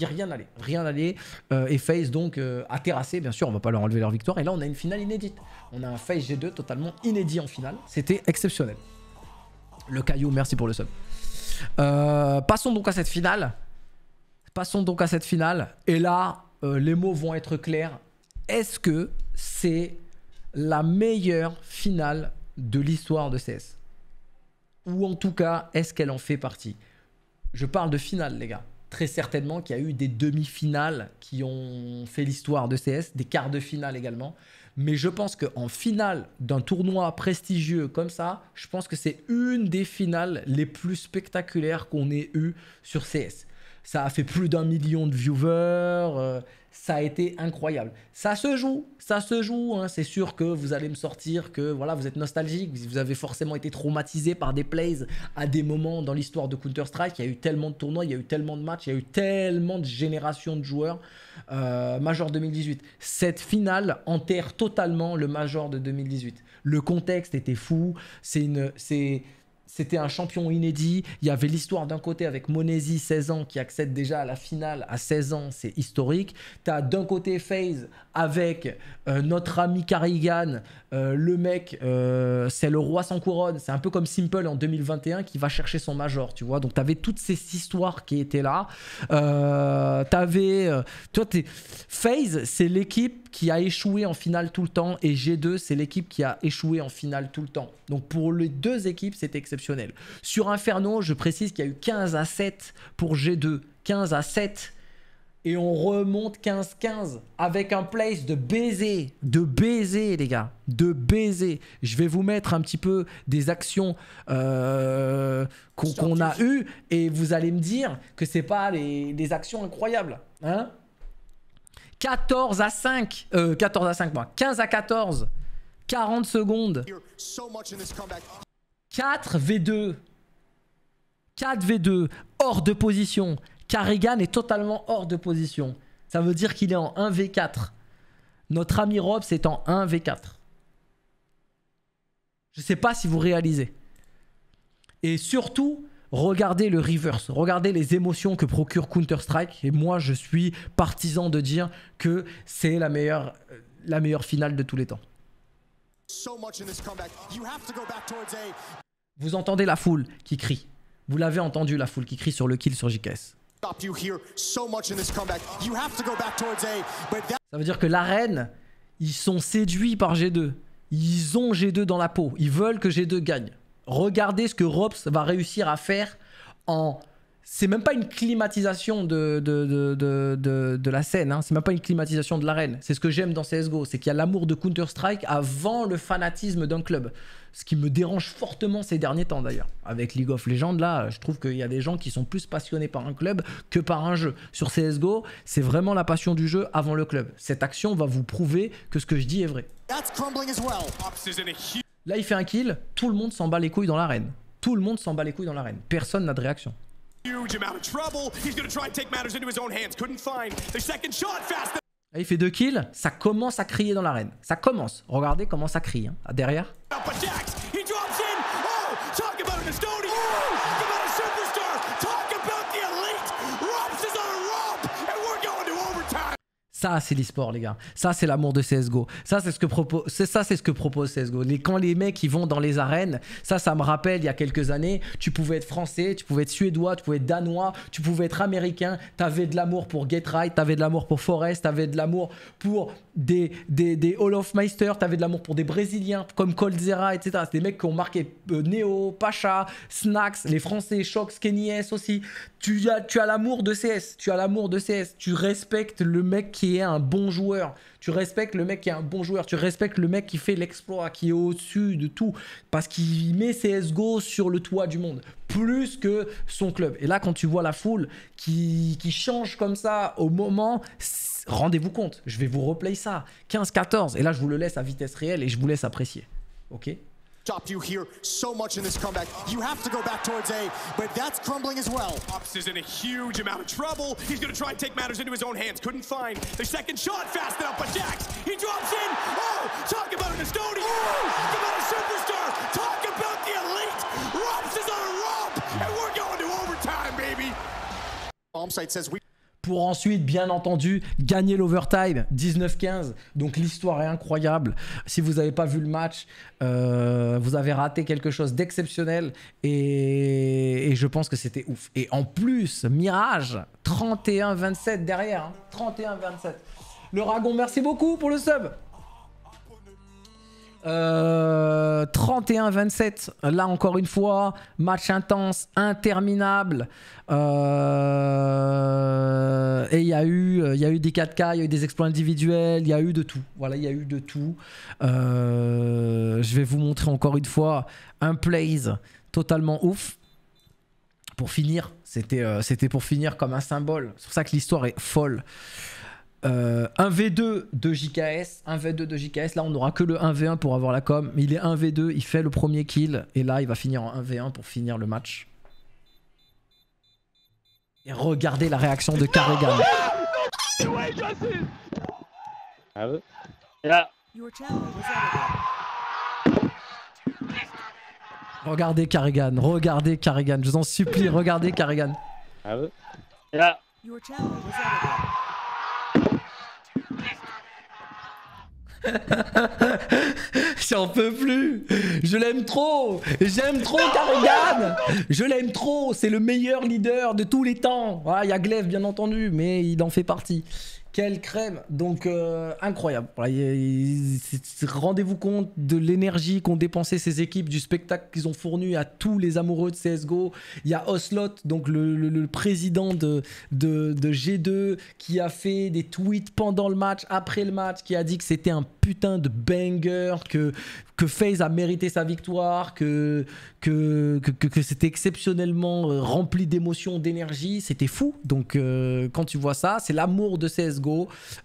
rien n'allait, rien n'allait. Euh, et Face donc euh, a terrassé, bien sûr, on va pas leur enlever leur victoire. Et là on a une finale inédite, on a un Face G2 totalement inédit en finale, c'était exceptionnel. Le caillou, merci pour le sub. passons donc à cette finale. Passons donc à cette finale. Et là, les mots vont être clairs. Est-ce que c'est la meilleure finale de l'histoire de CS Ou en tout cas, est-ce qu'elle en fait partie je parle de finale, les gars. Très certainement qu'il y a eu des demi-finales qui ont fait l'histoire de CS, des quarts de finale également. Mais je pense qu'en finale d'un tournoi prestigieux comme ça, je pense que c'est une des finales les plus spectaculaires qu'on ait eues sur CS. Ça a fait plus d'un million de viewers. Euh, ça a été incroyable. Ça se joue, ça se joue. Hein. C'est sûr que vous allez me sortir que voilà, vous êtes nostalgique, vous avez forcément été traumatisé par des plays à des moments dans l'histoire de Counter-Strike. Il y a eu tellement de tournois, il y a eu tellement de matchs, il y a eu tellement de générations de joueurs. Euh, Major 2018. Cette finale enterre totalement le Major de 2018. Le contexte était fou. C'est une, c'est, c'était un champion inédit. Il y avait l'histoire d'un côté avec Monesi, 16 ans, qui accède déjà à la finale à 16 ans. C'est historique. Tu as d'un côté FaZe avec euh, notre ami Carrigan, euh, le mec, euh, c'est le roi sans couronne. C'est un peu comme Simple en 2021 qui va chercher son major, tu vois. Donc t'avais toutes ces histoires qui étaient là. t'avais, toi, t'es Phase, c'est l'équipe qui a échoué en finale tout le temps et G2, c'est l'équipe qui a échoué en finale tout le temps. Donc pour les deux équipes, c'était exceptionnel. Sur Inferno, je précise qu'il y a eu 15 à 7 pour G2, 15 à 7 et on remonte 15-15 avec un place de baiser, de baiser les gars, de baiser. Je vais vous mettre un petit peu des actions euh, qu'on a eues et vous allez me dire que n'est pas des actions incroyables. 14 hein. à 5, 14 euh, à 5 moi. 15 à 14, 40 secondes, 4 V2, 4 V2, hors de position, Carrigan est totalement hors de position. Ça veut dire qu'il est en 1v4. Notre ami Robs est en 1v4. Je ne sais pas si vous réalisez. Et surtout, regardez le reverse, regardez les émotions que procure Counter-Strike. Et moi, je suis partisan de dire que c'est la meilleure, euh, la meilleure finale de tous les temps. Vous entendez la foule qui crie. Vous l'avez entendu, la foule qui crie sur le kill sur JKS. Ça veut dire que l'arène, ils sont séduits par G2. Ils ont G2 dans la peau. Ils veulent que G2 gagne. Regardez ce que Robs va réussir à faire en... C'est même pas une climatisation de, de, la scène, hein. c'est même pas une climatisation de l'arène. C'est ce que j'aime dans CSGO, c'est qu'il y a l'amour de Counter-Strike avant le fanatisme d'un club ce qui me dérange fortement ces derniers temps d'ailleurs. Avec League of Legends, là, je trouve qu'il y a des gens qui sont plus passionnés par un club que par un jeu. Sur CSGO, c'est vraiment la passion du jeu avant le club. Cette action va vous prouver que ce que je dis est vrai. Là, il fait un kill, tout le monde s'en bat les couilles dans l'arène. Tout le monde s'en bat les couilles dans l'arène. Personne n'a de réaction. Ah, il fait deux kills, ça commence à crier dans l'arène. Ça commence. Regardez comment ça crie hein. derrière. Ça, c'est l'e-sport, les gars. Ça, c'est l'amour de CSGO. Ça, c'est ce que propose, ça, c'est ce que propose CSGO. Les, quand les mecs, ils vont dans les arènes, ça, ça me rappelle, il y a quelques années, tu pouvais être français, tu pouvais être suédois, tu pouvais être danois, tu pouvais être américain, t'avais de l'amour pour Get Right, t'avais de l'amour pour Forest, t'avais de l'amour pour des, des, des Meister, t'avais de l'amour pour des Brésiliens comme Coldzera, etc. C'est des mecs qui ont marqué euh, Neo, Pacha, Snacks, les Français, Shox, Kenny S aussi. Tu as, tu as l'amour de CS, tu as l'amour de CS, tu respectes le mec qui est un bon joueur, tu respectes le mec qui est un bon joueur, tu respectes le mec qui fait l'exploit, qui est au-dessus de tout, parce qu'il met CSGO sur le toit du monde, plus que son club. Et là, quand tu vois la foule qui, qui change comme ça au moment, rendez-vous compte, je vais vous replay ça, 15-14, et là je vous le laisse à vitesse réelle et je vous laisse apprécier. Ok stopped you here so much in this comeback. You have to go back towards A, but that's crumbling as well. Ops is in a huge amount of trouble. He's gonna try and take matters into his own hands. Couldn't find the second shot fast enough, but Jax, he drops in. Oh, talk about an Estonian. Oh, talk about a superstar. Talk about the elite. Ops is on a romp, and we're going to overtime, baby. Bombsite says we... pour ensuite, bien entendu, gagner l'overtime 19-15. Donc l'histoire est incroyable. Si vous n'avez pas vu le match, euh, vous avez raté quelque chose d'exceptionnel et, je pense que c'était ouf. Et en plus, Mirage, 31-27 derrière. 31-27. Hein. Le Ragon, merci beaucoup pour le sub. 31-27, euh, là encore une fois, match intense, interminable. Euh, et il y, a eu, y a eu des 4K, il y a eu des exploits individuels, il y a eu de tout. Voilà, il y a eu de tout. Euh, je vais vous montrer encore une fois un plays totalement ouf. Pour finir, c'était pour finir comme un symbole. C'est pour ça que l'histoire est folle. 1v2 euh, de JKS, 1v2 de JKS, là on n'aura que le 1v1 pour avoir la com, mais il est 1v2, il fait le premier kill, et là il va finir en 1v1 pour finir le match. Et regardez la réaction de Carrigan. Ah regardez Karigan regardez Karigan je vous en supplie, regardez ah là J'en peux plus. Je l'aime trop. J'aime trop Karrigan Je l'aime trop. C'est le meilleur leader de tous les temps. Ah, il y a Glaive, bien entendu, mais il en fait partie. Quelle crème Donc euh, incroyable. Rendez-vous compte de l'énergie qu'ont dépensé ces équipes, du spectacle qu'ils ont fourni à tous les amoureux de CSGO. Il y a Oslot, donc le, président de, G2, qui a fait des tweets pendant le match, après le match, qui a dit que c'était un putain de banger, que, que FaZe a mérité sa victoire, que, que, que, c'était exceptionnellement euh, rempli d'émotions, d'énergie. C'était fou. Donc euh, quand tu vois ça, c'est l'amour de CSGO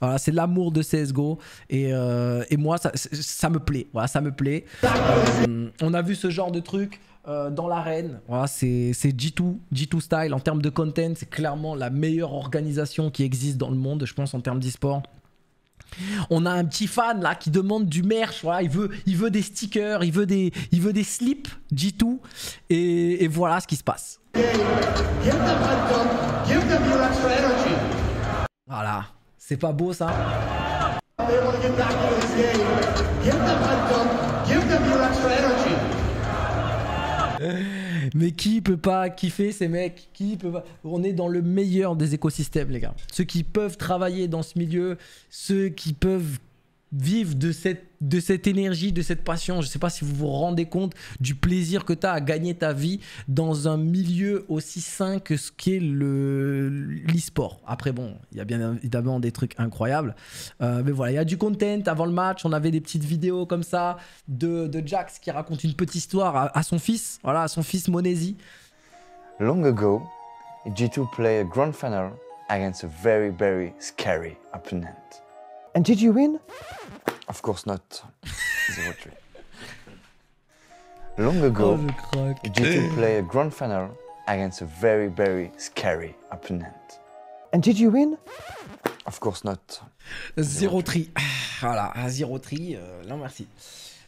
voilà, c'est l'amour de CSGO. Et, euh, et moi, ça, ça, me plaît. Voilà, ça me plaît. Euh, on a vu ce genre de truc. Euh, dans l'arène. Voilà, c'est G2, G2 style. En termes de content, c'est clairement la meilleure organisation qui existe dans le monde, je pense, en termes d'e-sport. On a un petit fan là qui demande du merch, voilà, il veut, il veut des stickers, il veut des, il veut des slips G2 et, et voilà ce qui se passe. Voilà. C'est pas beau ça mais qui peut pas kiffer ces mecs Qui peut On est dans le meilleur des écosystèmes, les gars. Ceux qui peuvent travailler dans ce milieu, ceux qui peuvent vivre de cette, de cette énergie, de cette passion. Je ne sais pas si vous vous rendez compte du plaisir que tu as à gagner ta vie dans un milieu aussi sain que ce qu'est l'e-sport. Après, bon, il y a bien évidemment des trucs incroyables. Euh, mais voilà, il y a du content. Avant le match, on avait des petites vidéos comme ça de, de Jax qui raconte une petite histoire à, son fils, voilà, à son fils Monesi. Long ago, G2 play a grand final against a very, very scary opponent. And did you win? Of course not. Zero three. Long ago, oh, G2 played a grand final against a very, very scary opponent. And did you win? Of course not. Zero, Zero three. Ah, voilà, Zero three. Euh, non merci.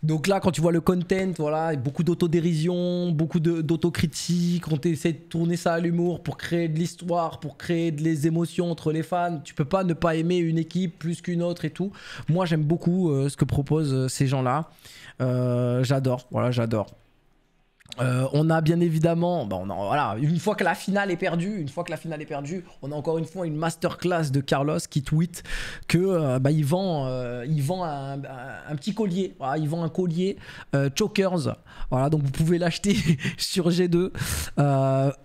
Donc là, quand tu vois le content, voilà, beaucoup d'autodérision, beaucoup d'autocritique, on essaie de tourner ça à l'humour pour créer de l'histoire, pour créer des émotions entre les fans. Tu peux pas ne pas aimer une équipe plus qu'une autre et tout. Moi, j'aime beaucoup euh, ce que proposent euh, ces gens-là. Euh, j'adore, voilà, j'adore. Euh, on a bien évidemment, bah on voilà, une fois que la finale est perdue, une fois que la finale est perdue, on a encore une fois une masterclass de Carlos qui tweet que euh, bah, il vend, euh, il vend un, petit collier, il vend un collier Chokers, voilà, donc vous pouvez l'acheter sur G2,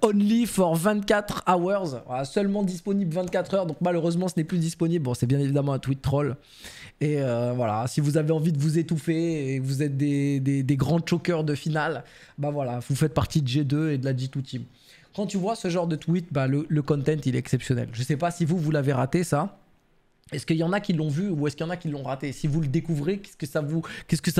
only for 24 hours, seulement disponible 24 heures, donc malheureusement ce n'est plus disponible, bon c'est bien évidemment un tweet troll. Et euh, voilà, si vous avez envie de vous étouffer et vous êtes des, grands chokers de finale, bah voilà, vous faites partie de G2 et de la G2 Team. Quand tu vois ce genre de tweet, bah le, le content il est exceptionnel. Je ne sais pas si vous, vous l'avez raté ça. Est-ce qu'il y en a qui l'ont vu ou est-ce qu'il y en a qui l'ont raté Si vous le découvrez, qu'est-ce que ça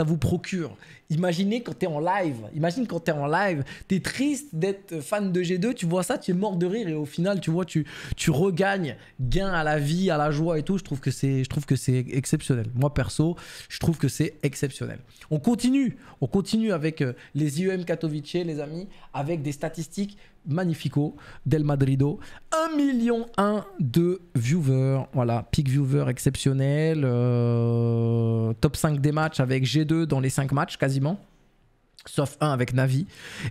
vous, procure Imaginez quand tu es en live. Imagine quand tu es en live. tu es triste d'être fan de G2, tu vois ça, tu es mort de rire et au final, tu vois, tu, tu regagnes gain à la vie, à la joie et tout. Je trouve que c'est, je trouve que c'est exceptionnel. Moi perso, je trouve que c'est exceptionnel. On continue, on continue avec euh, les IEM Katowice, les amis, avec des statistiques magnifico del Madrido. 1 million 1 de viewers. Voilà, peak viewer exceptionnel. Euh, top 5 des matchs avec G2 dans les 5 matchs quasiment. Sauf un avec Navi.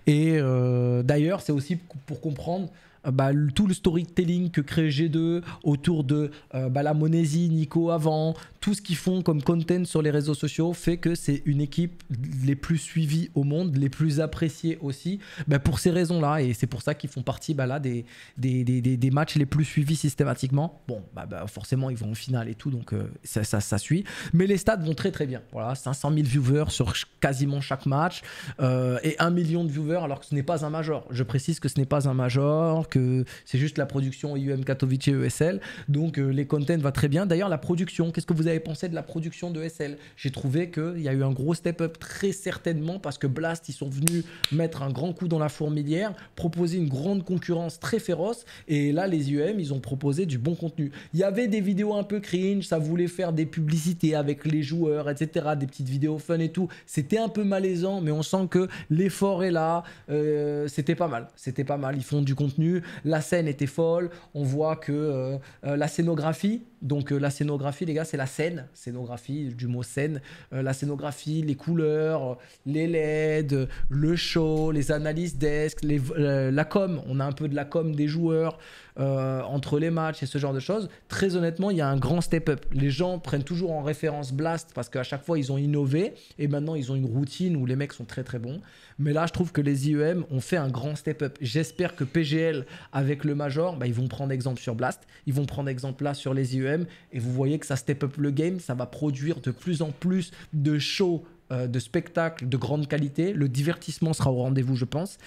Et euh, d'ailleurs, c'est aussi pour comprendre euh, bah, tout le storytelling que crée G2 autour de bah, la Monésie, Nico avant, tout ce qu'ils font comme content sur les réseaux sociaux fait que c'est une équipe les plus suivies au monde, les plus appréciées aussi, bah pour ces raisons-là. Et c'est pour ça qu'ils font partie bah des des, des, matchs les plus suivis systématiquement. Bon, bah, bah forcément, ils vont en finale et tout, donc euh, ça, ça, suit. Mais les stats vont très très bien. Voilà, 500 000 viewers sur quasiment chaque match euh, et 1 million de viewers alors que ce n'est pas un major. Je précise que ce n'est pas un major, que c'est juste la production IUM Katowice ESL. E donc euh, les contents va très bien. D'ailleurs, la production, qu'est-ce que vous pensé de la production de SL J'ai trouvé qu'il y a eu un gros step-up très certainement parce que Blast, ils sont venus mettre un grand coup dans la fourmilière, proposer une grande concurrence très féroce. Et là, les UM, ils ont proposé du bon contenu. Il y avait des vidéos un peu cringe, ça voulait faire des publicités avec les joueurs, etc. Des petites vidéos fun et tout. C'était un peu malaisant, mais on sent que l'effort est là. Euh, c'était pas mal. C'était pas mal. Ils font du contenu. La scène était folle. On voit que euh, euh, la scénographie, donc euh, la scénographie, les gars, c'est la scène, scénographie du mot scène, euh, la scénographie, les couleurs, les LED, le show, les analyses desk, euh, la com. On a un peu de la com des joueurs, euh, entre les matchs et ce genre de choses, très honnêtement, il y a un grand step-up. Les gens prennent toujours en référence Blast parce qu'à chaque fois, ils ont innové et maintenant, ils ont une routine où les mecs sont très très bons. Mais là, je trouve que les IEM ont fait un grand step-up. J'espère que PGL, avec le Major, bah, ils vont prendre exemple sur Blast, ils vont prendre exemple là sur les IEM et vous voyez que ça step-up le game, ça va produire de plus en plus de shows euh, de spectacles de grande qualité. Le divertissement sera au rendez-vous, je pense.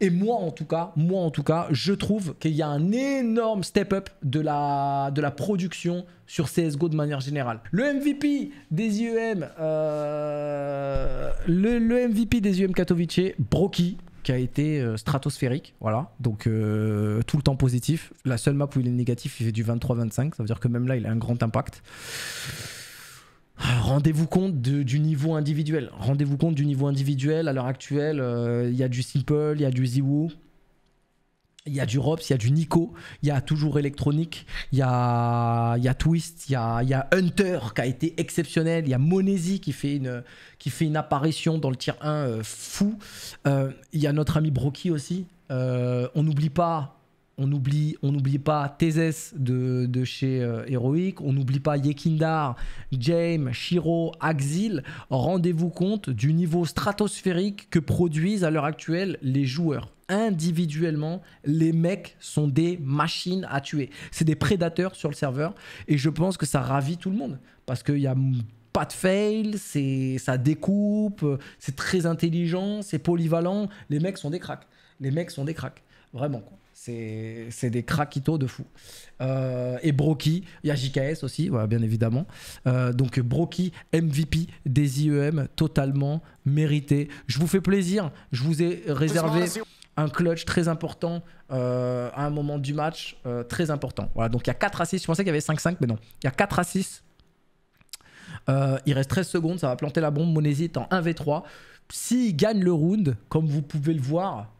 Et moi, en tout cas, moi, en tout cas, je trouve qu'il y a un énorme step-up de la, de la production sur CSGO de manière générale. Le MVP des IEM, euh, le, MVP des IEM Katowice, Broki, qui a été euh, stratosphérique, voilà. Donc tout le temps positif. La seule map où il est négatif, il fait du 23-25, ça veut dire que même là, il a un grand impact. Rendez-vous compte du niveau individuel. Rendez-vous compte du niveau individuel. À l'heure actuelle, il y a du Simple, il y a du Ziwoo, il y a du Robs, il y a du Nico, il y a toujours électronique, il y a, a Twist, il y a, Hunter qui a été exceptionnel, il y a Monesi qui fait une, qui fait une apparition dans le tier 1 fou. Il y a notre ami Brocky aussi. on n'oublie pas on n'oublie on n'oublie pas Tezes de, de chez Heroic, euh, on n'oublie pas Yekindar, James, Shiro, Axil. Rendez-vous compte du niveau stratosphérique que produisent à l'heure actuelle les joueurs. Individuellement, les mecs sont des machines à tuer. C'est des prédateurs sur le serveur et je pense que ça ravit tout le monde parce qu'il y a pas de fail, ça découpe, c'est très intelligent, c'est polyvalent. Les mecs sont des cracks. Les mecs sont des cracks. Vraiment, C'est des craquitos de fou. Euh, et Broky, il y a JKS aussi, voilà, bien évidemment. Euh, donc Broky, MVP des IEM, totalement mérité. Je vous fais plaisir, je vous ai réservé un clutch très important euh, à un moment du match, très important. Voilà, donc il y a 4 à 6, je pensais qu'il y avait 5-5, mais non. Il y a 4 à 6. il reste 13 secondes, ça va planter la bombe. Monési est en 1v3. S'il gagne le round, comme vous pouvez le voir,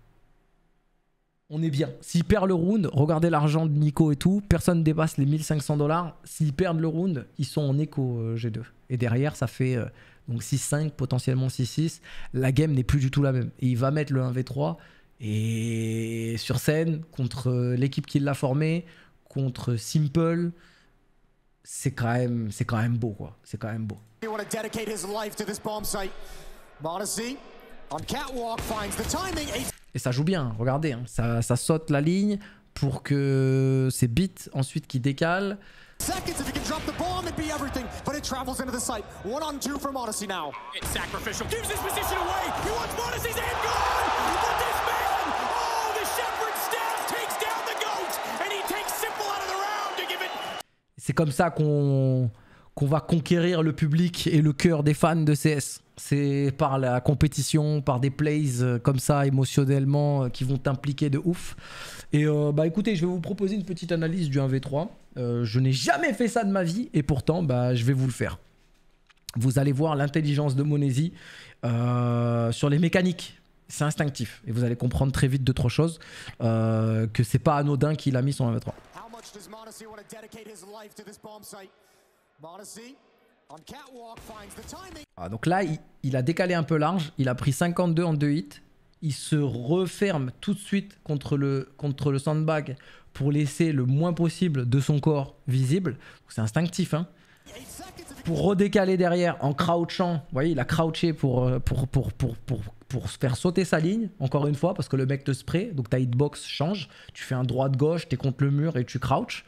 on est bien. S'ils perdent le round, regardez l'argent de Nico et tout, personne dépasse les 1500 dollars. S'ils perdent le round, ils sont en écho euh, G2. Et derrière, ça fait euh, donc 6-5, potentiellement 6-6. La game n'est plus du tout la même. Et il va mettre le 1v3 et sur scène contre euh, l'équipe qui l'a formé, contre Simple, c'est quand même c'est quand même beau quoi. C'est quand même beau. Et ça joue bien, regardez, hein. ça, ça, saute la ligne pour que c'est Bit ensuite qui décale. Seconds if he can drop the bomb, it'd be everything, but it travels into the site. One on two from Odyssey now. It's sacrificial, gives his position away. He wants Odyssey's end goal! But this man, oh, the Shepherd staff takes down the goat, and he takes Simple out of the round to give it. C'est comme ça qu'on qu'on va conquérir le public et le cœur des fans de CS. C'est par la compétition, par des plays euh, comme ça émotionnellement euh, qui vont t'impliquer de ouf. Et euh, bah écoutez, je vais vous proposer une petite analyse du 1v3. je n'ai jamais fait ça de ma vie et pourtant bah, je vais vous le faire. Vous allez voir l'intelligence de Monesi sur les mécaniques. C'est instinctif et vous allez comprendre très vite de trois choses que c'est pas anodin qu'il a mis son 1v3. Ah, donc là, il, a décalé un peu large. Il a pris 52 en deux hits. Il se referme tout de suite contre le, contre le sandbag pour laisser le moins possible de son corps visible. C'est instinctif. Hein pour redécaler derrière en crouchant. voyez, il a crouché pour, euh, pour, pour, pour, pour pour faire sauter sa ligne, encore une fois, parce que le mec te spray, donc ta hitbox change, tu fais un droit de gauche, t'es contre le mur et tu crouches.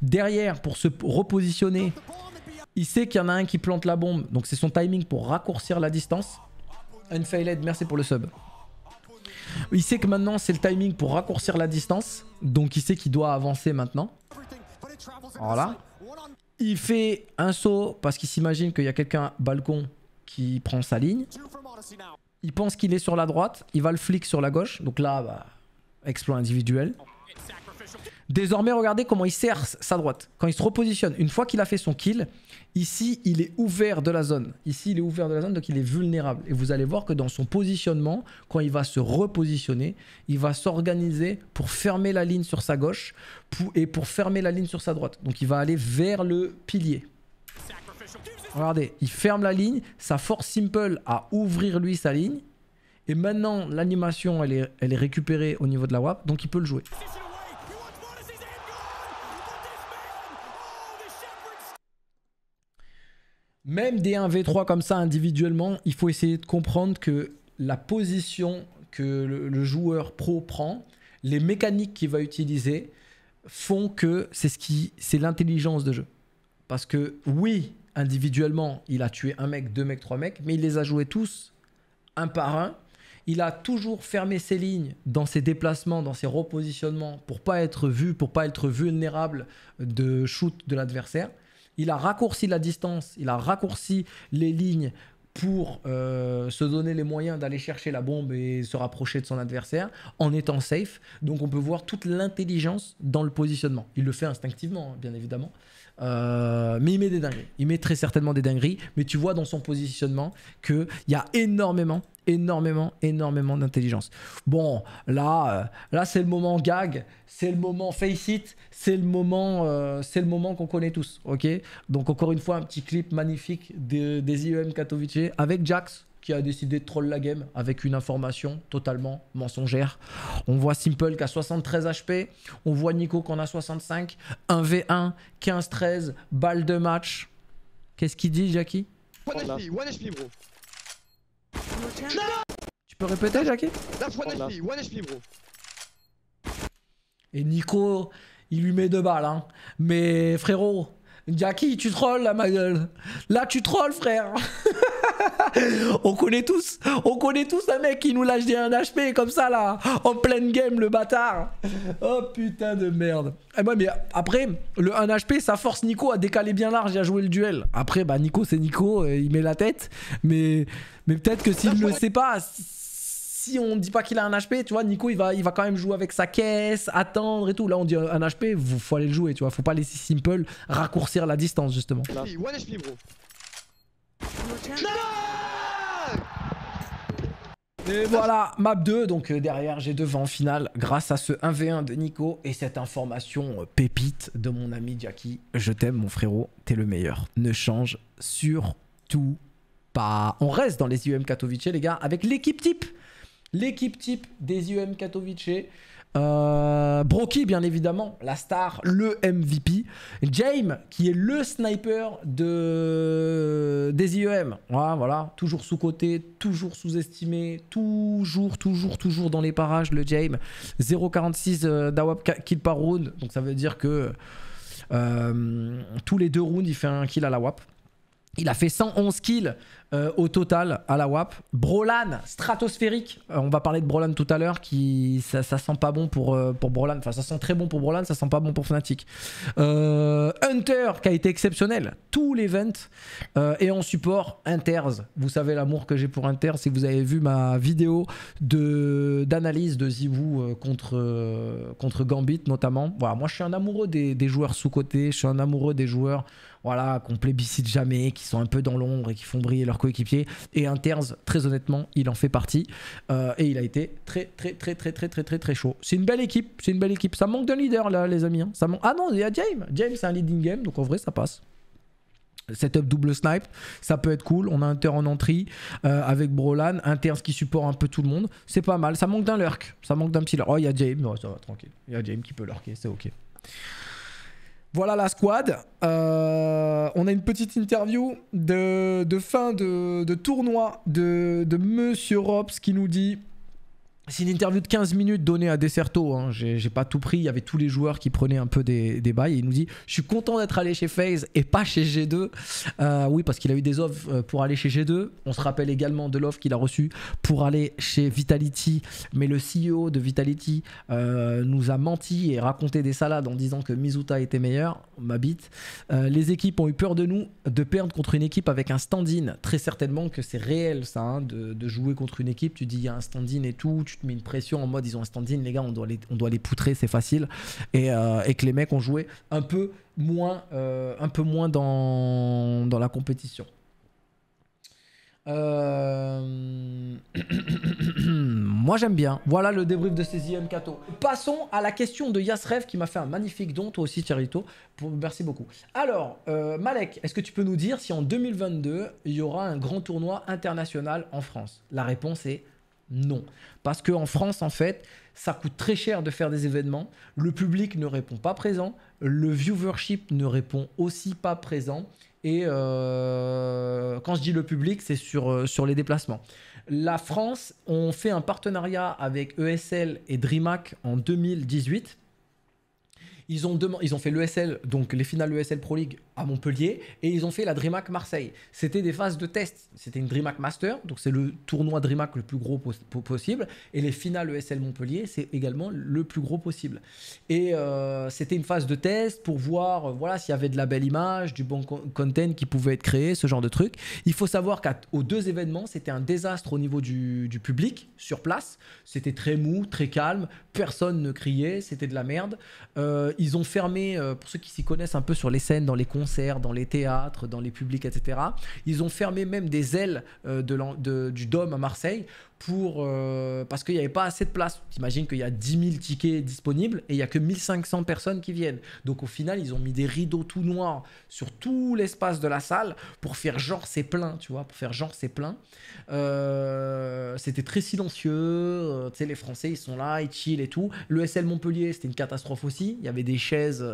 Derrière, pour se repositionner, il sait qu'il y en a un qui plante la bombe, donc c'est son timing pour raccourcir la distance. Unfailed, merci pour le sub. Il sait que maintenant c'est le timing pour raccourcir la distance, donc il sait qu'il doit avancer maintenant. Voilà. Il fait un saut parce qu'il s'imagine qu'il y a quelqu'un balcon qui prend sa ligne. Il pense qu'il est sur la droite. Il va le flic sur la gauche. Donc là, bah, exploit individuel. Désormais, regardez comment il serre sa droite. Quand il se repositionne, une fois qu'il a fait son kill, ici, il est ouvert de la zone. Ici, il est ouvert de la zone, donc il est vulnérable. Et vous allez voir que dans son positionnement, quand il va se repositionner, il va s'organiser pour fermer la ligne sur sa gauche et pour fermer la ligne sur sa droite. Donc, il va aller vers le pilier. Regardez, il ferme la ligne, ça force Simple à ouvrir lui sa ligne. Et maintenant, l'animation, elle est, récupérée au niveau de la WAP, donc il peut le jouer. Même des 1v3 comme ça individuellement, il faut essayer de comprendre que la position que le, joueur pro prend, les mécaniques qu'il va utiliser font que c'est ce qui c'est l'intelligence de jeu. Parce que oui, individuellement, il a tué un mec, deux mecs, trois mecs, mais il les a joués tous, un par un. Il a toujours fermé ses lignes dans ses déplacements, dans ses repositionnements, pour pas être vu, pour pas être vulnérable de shoot de l'adversaire. Il a raccourci la distance, il a raccourci les lignes pour euh, se donner les moyens d'aller chercher la bombe et se rapprocher de son adversaire en étant safe. Donc on peut voir toute l'intelligence dans le positionnement. Il le fait instinctivement, hein, bien évidemment, euh, mais il met des dingueries. Il met très certainement des dingueries. Mais tu vois dans son positionnement qu'il y a énormément, énormément, énormément d'intelligence. Bon, là, euh, là c'est le moment gag, c'est le moment face it, c'est le moment, euh, c'est le moment qu'on connaît tous. Ok. Donc encore une fois, un petit clip magnifique de, des IEM Katowice avec Jax qui a décidé de troll la game avec une information totalement mensongère. On voit Simple qui a 73 HP, on voit Nico qu'on a 65, 1v1, 15-13, balle de match. Qu'est-ce qu'il dit, Jackie Tu peux répéter, Jackie Et Nico, il lui met deux balles, hein. Mais frérot, Jackie, tu trolls, la ma gueule. Là, tu trolls, frère. on connaît tous, on connaît tous un mec qui nous lâche des 1 HP comme ça là, en pleine game le bâtard. Oh putain de merde. Et eh, mais après, le 1 HP, ça force Nico à décaler bien large et à jouer le duel. Après, bah Nico c'est Nico, euh, il met la tête, mais, mais peut-être que s'il ne sait pas, si on dit pas qu'il a un HP, tu vois, Nico, il va, il va quand même jouer avec sa caisse, attendre et tout. Là, on dit un HP, faut aller le jouer, tu vois. Faut pas laisser simple raccourcir la distance, justement. Et voilà, map 2, donc euh, derrière j'ai devant en finale grâce à ce 1v1 de Nico et cette information euh, pépite de mon ami Jackie. Je t'aime mon frérot, t'es le meilleur. Ne change surtout pas. On reste dans les IUM Katowice les gars avec l'équipe type. L'équipe type des IUM Katowice. Euh, bien évidemment, la star, le MVP. James, qui est le sniper de... des IEM. Voilà, toujours sous-côté, toujours sous-estimé, toujours, toujours, toujours dans les parages, le James. 0,46 euh, d'AWAP kill par round. Donc ça veut dire que euh, tous les deux rounds, il fait un kill à la WAP. Il a fait 111 kills euh, au total à la WAP. Brolan, stratosphérique. Euh, on va parler de Brolan tout à l'heure. Qui ça, sent pas bon pour, euh, pour Brolan. Enfin, ça sent très bon pour Brolan, ça sent pas bon pour Fnatic. Hunter, qui a été exceptionnel. Tout l'event. et en support, Interz. Vous savez l'amour que j'ai pour Interz. Si vous avez vu ma vidéo d'analyse de, de contre, contre Gambit, notamment. Voilà, moi, je suis un amoureux des, des joueurs sous-cotés. Je suis un amoureux des joueurs voilà, qu'on plébiscite jamais, qui sont un peu dans l'ombre et qui font briller leurs coéquipiers. Et Interz, très honnêtement, il en fait partie. Euh, et il a été très, très, très, très, très, très, très, très chaud. C'est une belle équipe, c'est une belle équipe. Ça manque d'un leader, là, les amis. Hein. Ça Ah non, il y a James. James, c'est un leading game, donc en vrai, ça passe setup double snipe, ça peut être cool. On a Inter en entrée euh, avec Brolan, Inter qui supporte un peu tout le monde. C'est pas mal. Ça manque d'un lurk, ça manque d'un petit lurk. Oh, il y a James, oh, ça va, tranquille. Il y a James qui peut lurker, c'est ok. Voilà la squad. Euh, on a une petite interview de, fin de, tournoi de, de Monsieur Rops qui nous dit c'est une interview de 15 minutes donnée à Deserto. Hein. J'ai pas tout pris. Il y avait tous les joueurs qui prenaient un peu des, des bails. il nous dit Je suis content d'être allé chez FaZe et pas chez G2. Euh, oui, parce qu'il a eu des offres euh, pour aller chez G2. On se rappelle également de l'offre qu'il a reçue pour aller chez Vitality. Mais le CEO de Vitality euh, nous a menti et raconté des salades en disant que Mizuta était meilleur. Ma bite. les équipes ont eu peur de nous, de perdre contre une équipe avec un stand-in. Très certainement que c'est réel, ça, hein, de, jouer contre une équipe. Tu dis Il y a un stand-in et tout tu mets une pression en mode ils ont un stand-in, les gars, on doit les, on doit les poutrer, c'est facile. Et, euh, que les mecs ont joué un peu moins, euh, un peu moins dans, dans la compétition. Euh, moi j'aime bien. Voilà le débrief de ces IM Kato. Passons à la question de Yasrev qui m'a fait un magnifique don, toi aussi Thierryto. Pour... Merci beaucoup. Alors, Malek, est-ce que tu peux nous dire si en 2022 il y aura un grand tournoi international en France La réponse est non. Parce qu'en France, en fait, ça coûte très cher de faire des événements. Le public ne répond pas présent. Le viewership ne répond aussi pas présent. Et euh, quand je dis le public, c'est sur, euh, sur les déplacements. La France, on fait un partenariat avec ESL et DreamHack en 2018 ils ont, ils ont fait l'ESL, donc les finales ESL Pro League à Montpellier, et ils ont fait la DreamHack Marseille. C'était des phases de test. C'était une DreamHack Master, donc c'est le tournoi DreamHack le plus gros possible, et les finales ESL Montpellier, c'est également le plus gros possible. Et euh, c'était une phase de test pour voir euh, voilà, s'il y avait de la belle image, du bon content qui pouvait être créé, ce genre de truc. Il faut savoir qu'aux deux événements, c'était un désastre au niveau du, du public, sur place. C'était très mou, très calme, personne ne criait, c'était de la merde. Euh, euh, ils ont fermé, euh, pour ceux qui s'y connaissent un peu sur les scènes, dans les concerts, dans les théâtres, dans les publics, etc., ils ont fermé même des ailes euh, du Dôme à Marseille pour, euh, parce qu'il n'y avait pas assez de place. imagines qu'il y a 10 000 tickets disponibles et il n'y a que 1500 personnes qui viennent. Donc au final, ils ont mis des rideaux tout noirs sur tout l'espace de la salle pour faire genre c'est plein, tu vois, pour faire genre c'est plein. Euh, c'était très silencieux, euh, tu sais, les Français, ils sont là, ils chill et tout. Le SL Montpellier, c'était une catastrophe aussi. Il y avait des chaises,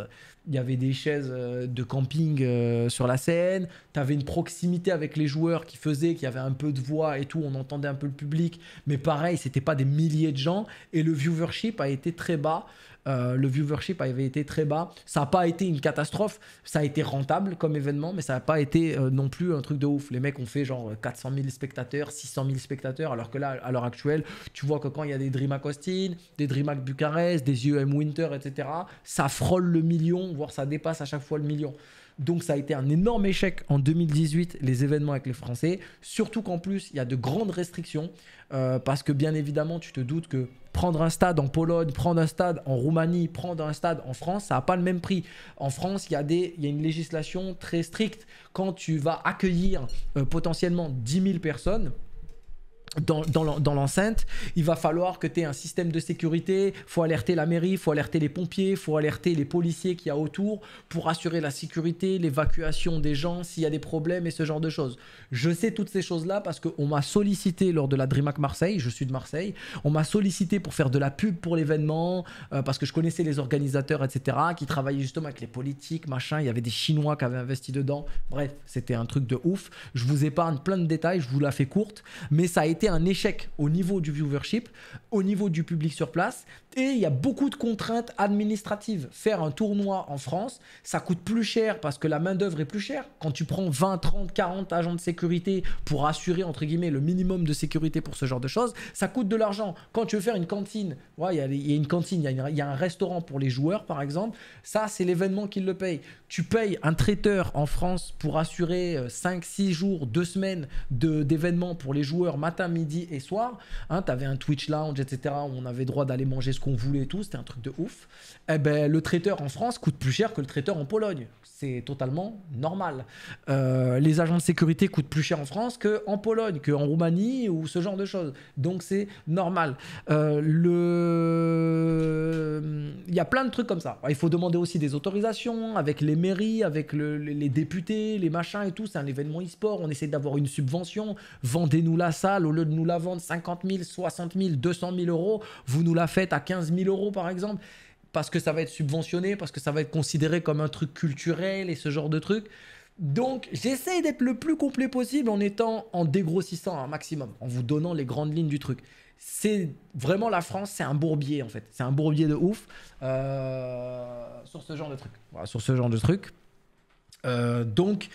il y avait des chaises euh, de camping euh, sur la scène, tu avais une proximité avec les joueurs qui faisaient qu'il y avait un peu de voix et tout, on entendait un peu le public, mais pareil, c'était pas des milliers de gens et le viewership a été très bas. Euh, le viewership avait été très bas. Ça n'a pas été une catastrophe. Ça a été rentable comme événement, mais ça n'a pas été euh, non plus un truc de ouf. Les mecs ont fait genre 400 euh, 000 spectateurs, 600 000 spectateurs, alors que là, à l'heure actuelle, tu vois que quand il y a des Dreamhack Austin, des Dreamhack Bucarest, des IEM Winter, etc., ça frôle le million, voire ça dépasse à chaque fois le million. Donc ça a été un énorme échec en 2018, les événements avec les Français. Surtout qu'en plus, il y a de grandes restrictions. parce que bien évidemment, tu te doutes que prendre un stade en Pologne, prendre un stade en Roumanie, prendre un stade en France, ça n'a pas le même prix. En France, il y, a y a une législation très stricte. Quand tu vas accueillir euh, potentiellement 10 000 personnes, dans, dans l'enceinte, il va falloir que tu aies un système de sécurité, faut alerter la mairie, faut alerter les pompiers, faut alerter les policiers qu'il y a autour pour assurer la sécurité, l'évacuation des gens s'il y a des problèmes et ce genre de choses. Je sais toutes ces choses-là parce qu'on m'a sollicité lors de la DreamHack Marseille, je suis de Marseille, on m'a sollicité pour faire de la pub pour l'événement euh, parce que je connaissais les organisateurs, etc., qui travaillaient justement avec les politiques, machin, il y avait des Chinois qui avaient investi dedans, bref, c'était un truc de ouf. Je vous épargne plein de détails, je vous la fais courte, mais ça a été un échec au niveau du viewership, au niveau du public sur place, et il y a beaucoup de contraintes administratives. Faire un tournoi en France, ça coûte plus cher parce que la main-d'œuvre est plus chère. Quand tu prends 20, 30, 40 agents de sécurité pour assurer, entre guillemets, le minimum de sécurité pour ce genre de choses, ça coûte de l'argent. Quand tu veux faire une cantine, il ouais, y, y, a une cantine, il y, y, a un restaurant pour les joueurs, par exemple, ça, c'est l'événement qui le paye. Tu payes un traiteur en France pour assurer 5, euh, 6 jours, 2 semaines d'événements pour les joueurs matin, midi et soir. Hein, tu avais un Twitch Lounge, etc. Où on avait droit d'aller manger ce qu'on voulait et tout. C'était un truc de ouf. Eh ben, le traiteur en France coûte plus cher que le traiteur en Pologne. C'est totalement normal. Euh, les agents de sécurité coûtent plus cher en France qu'en Pologne, qu'en Roumanie ou ce genre de choses. Donc c'est normal. Euh, le... Il y a plein de trucs comme ça. Il faut demander aussi des autorisations avec les mairies, avec les députés, les machins et tout. C'est un événement e-sport. On essaie d'avoir une subvention. Vendez-nous la salle au de nous la vendre 50 000, 60 000, 200 000 euros, vous nous la faites à 15 000 euros par exemple, parce que ça va être subventionné, parce que ça va être considéré comme un truc culturel et ce genre de truc. Donc j'essaye d'être le plus complet possible en étant en dégrossissant un maximum, en vous donnant les grandes lignes du truc. C'est vraiment la France, c'est un bourbier en fait, c'est un bourbier de ouf euh, sur ce genre de truc. sur ce genre de truc. Euh, donc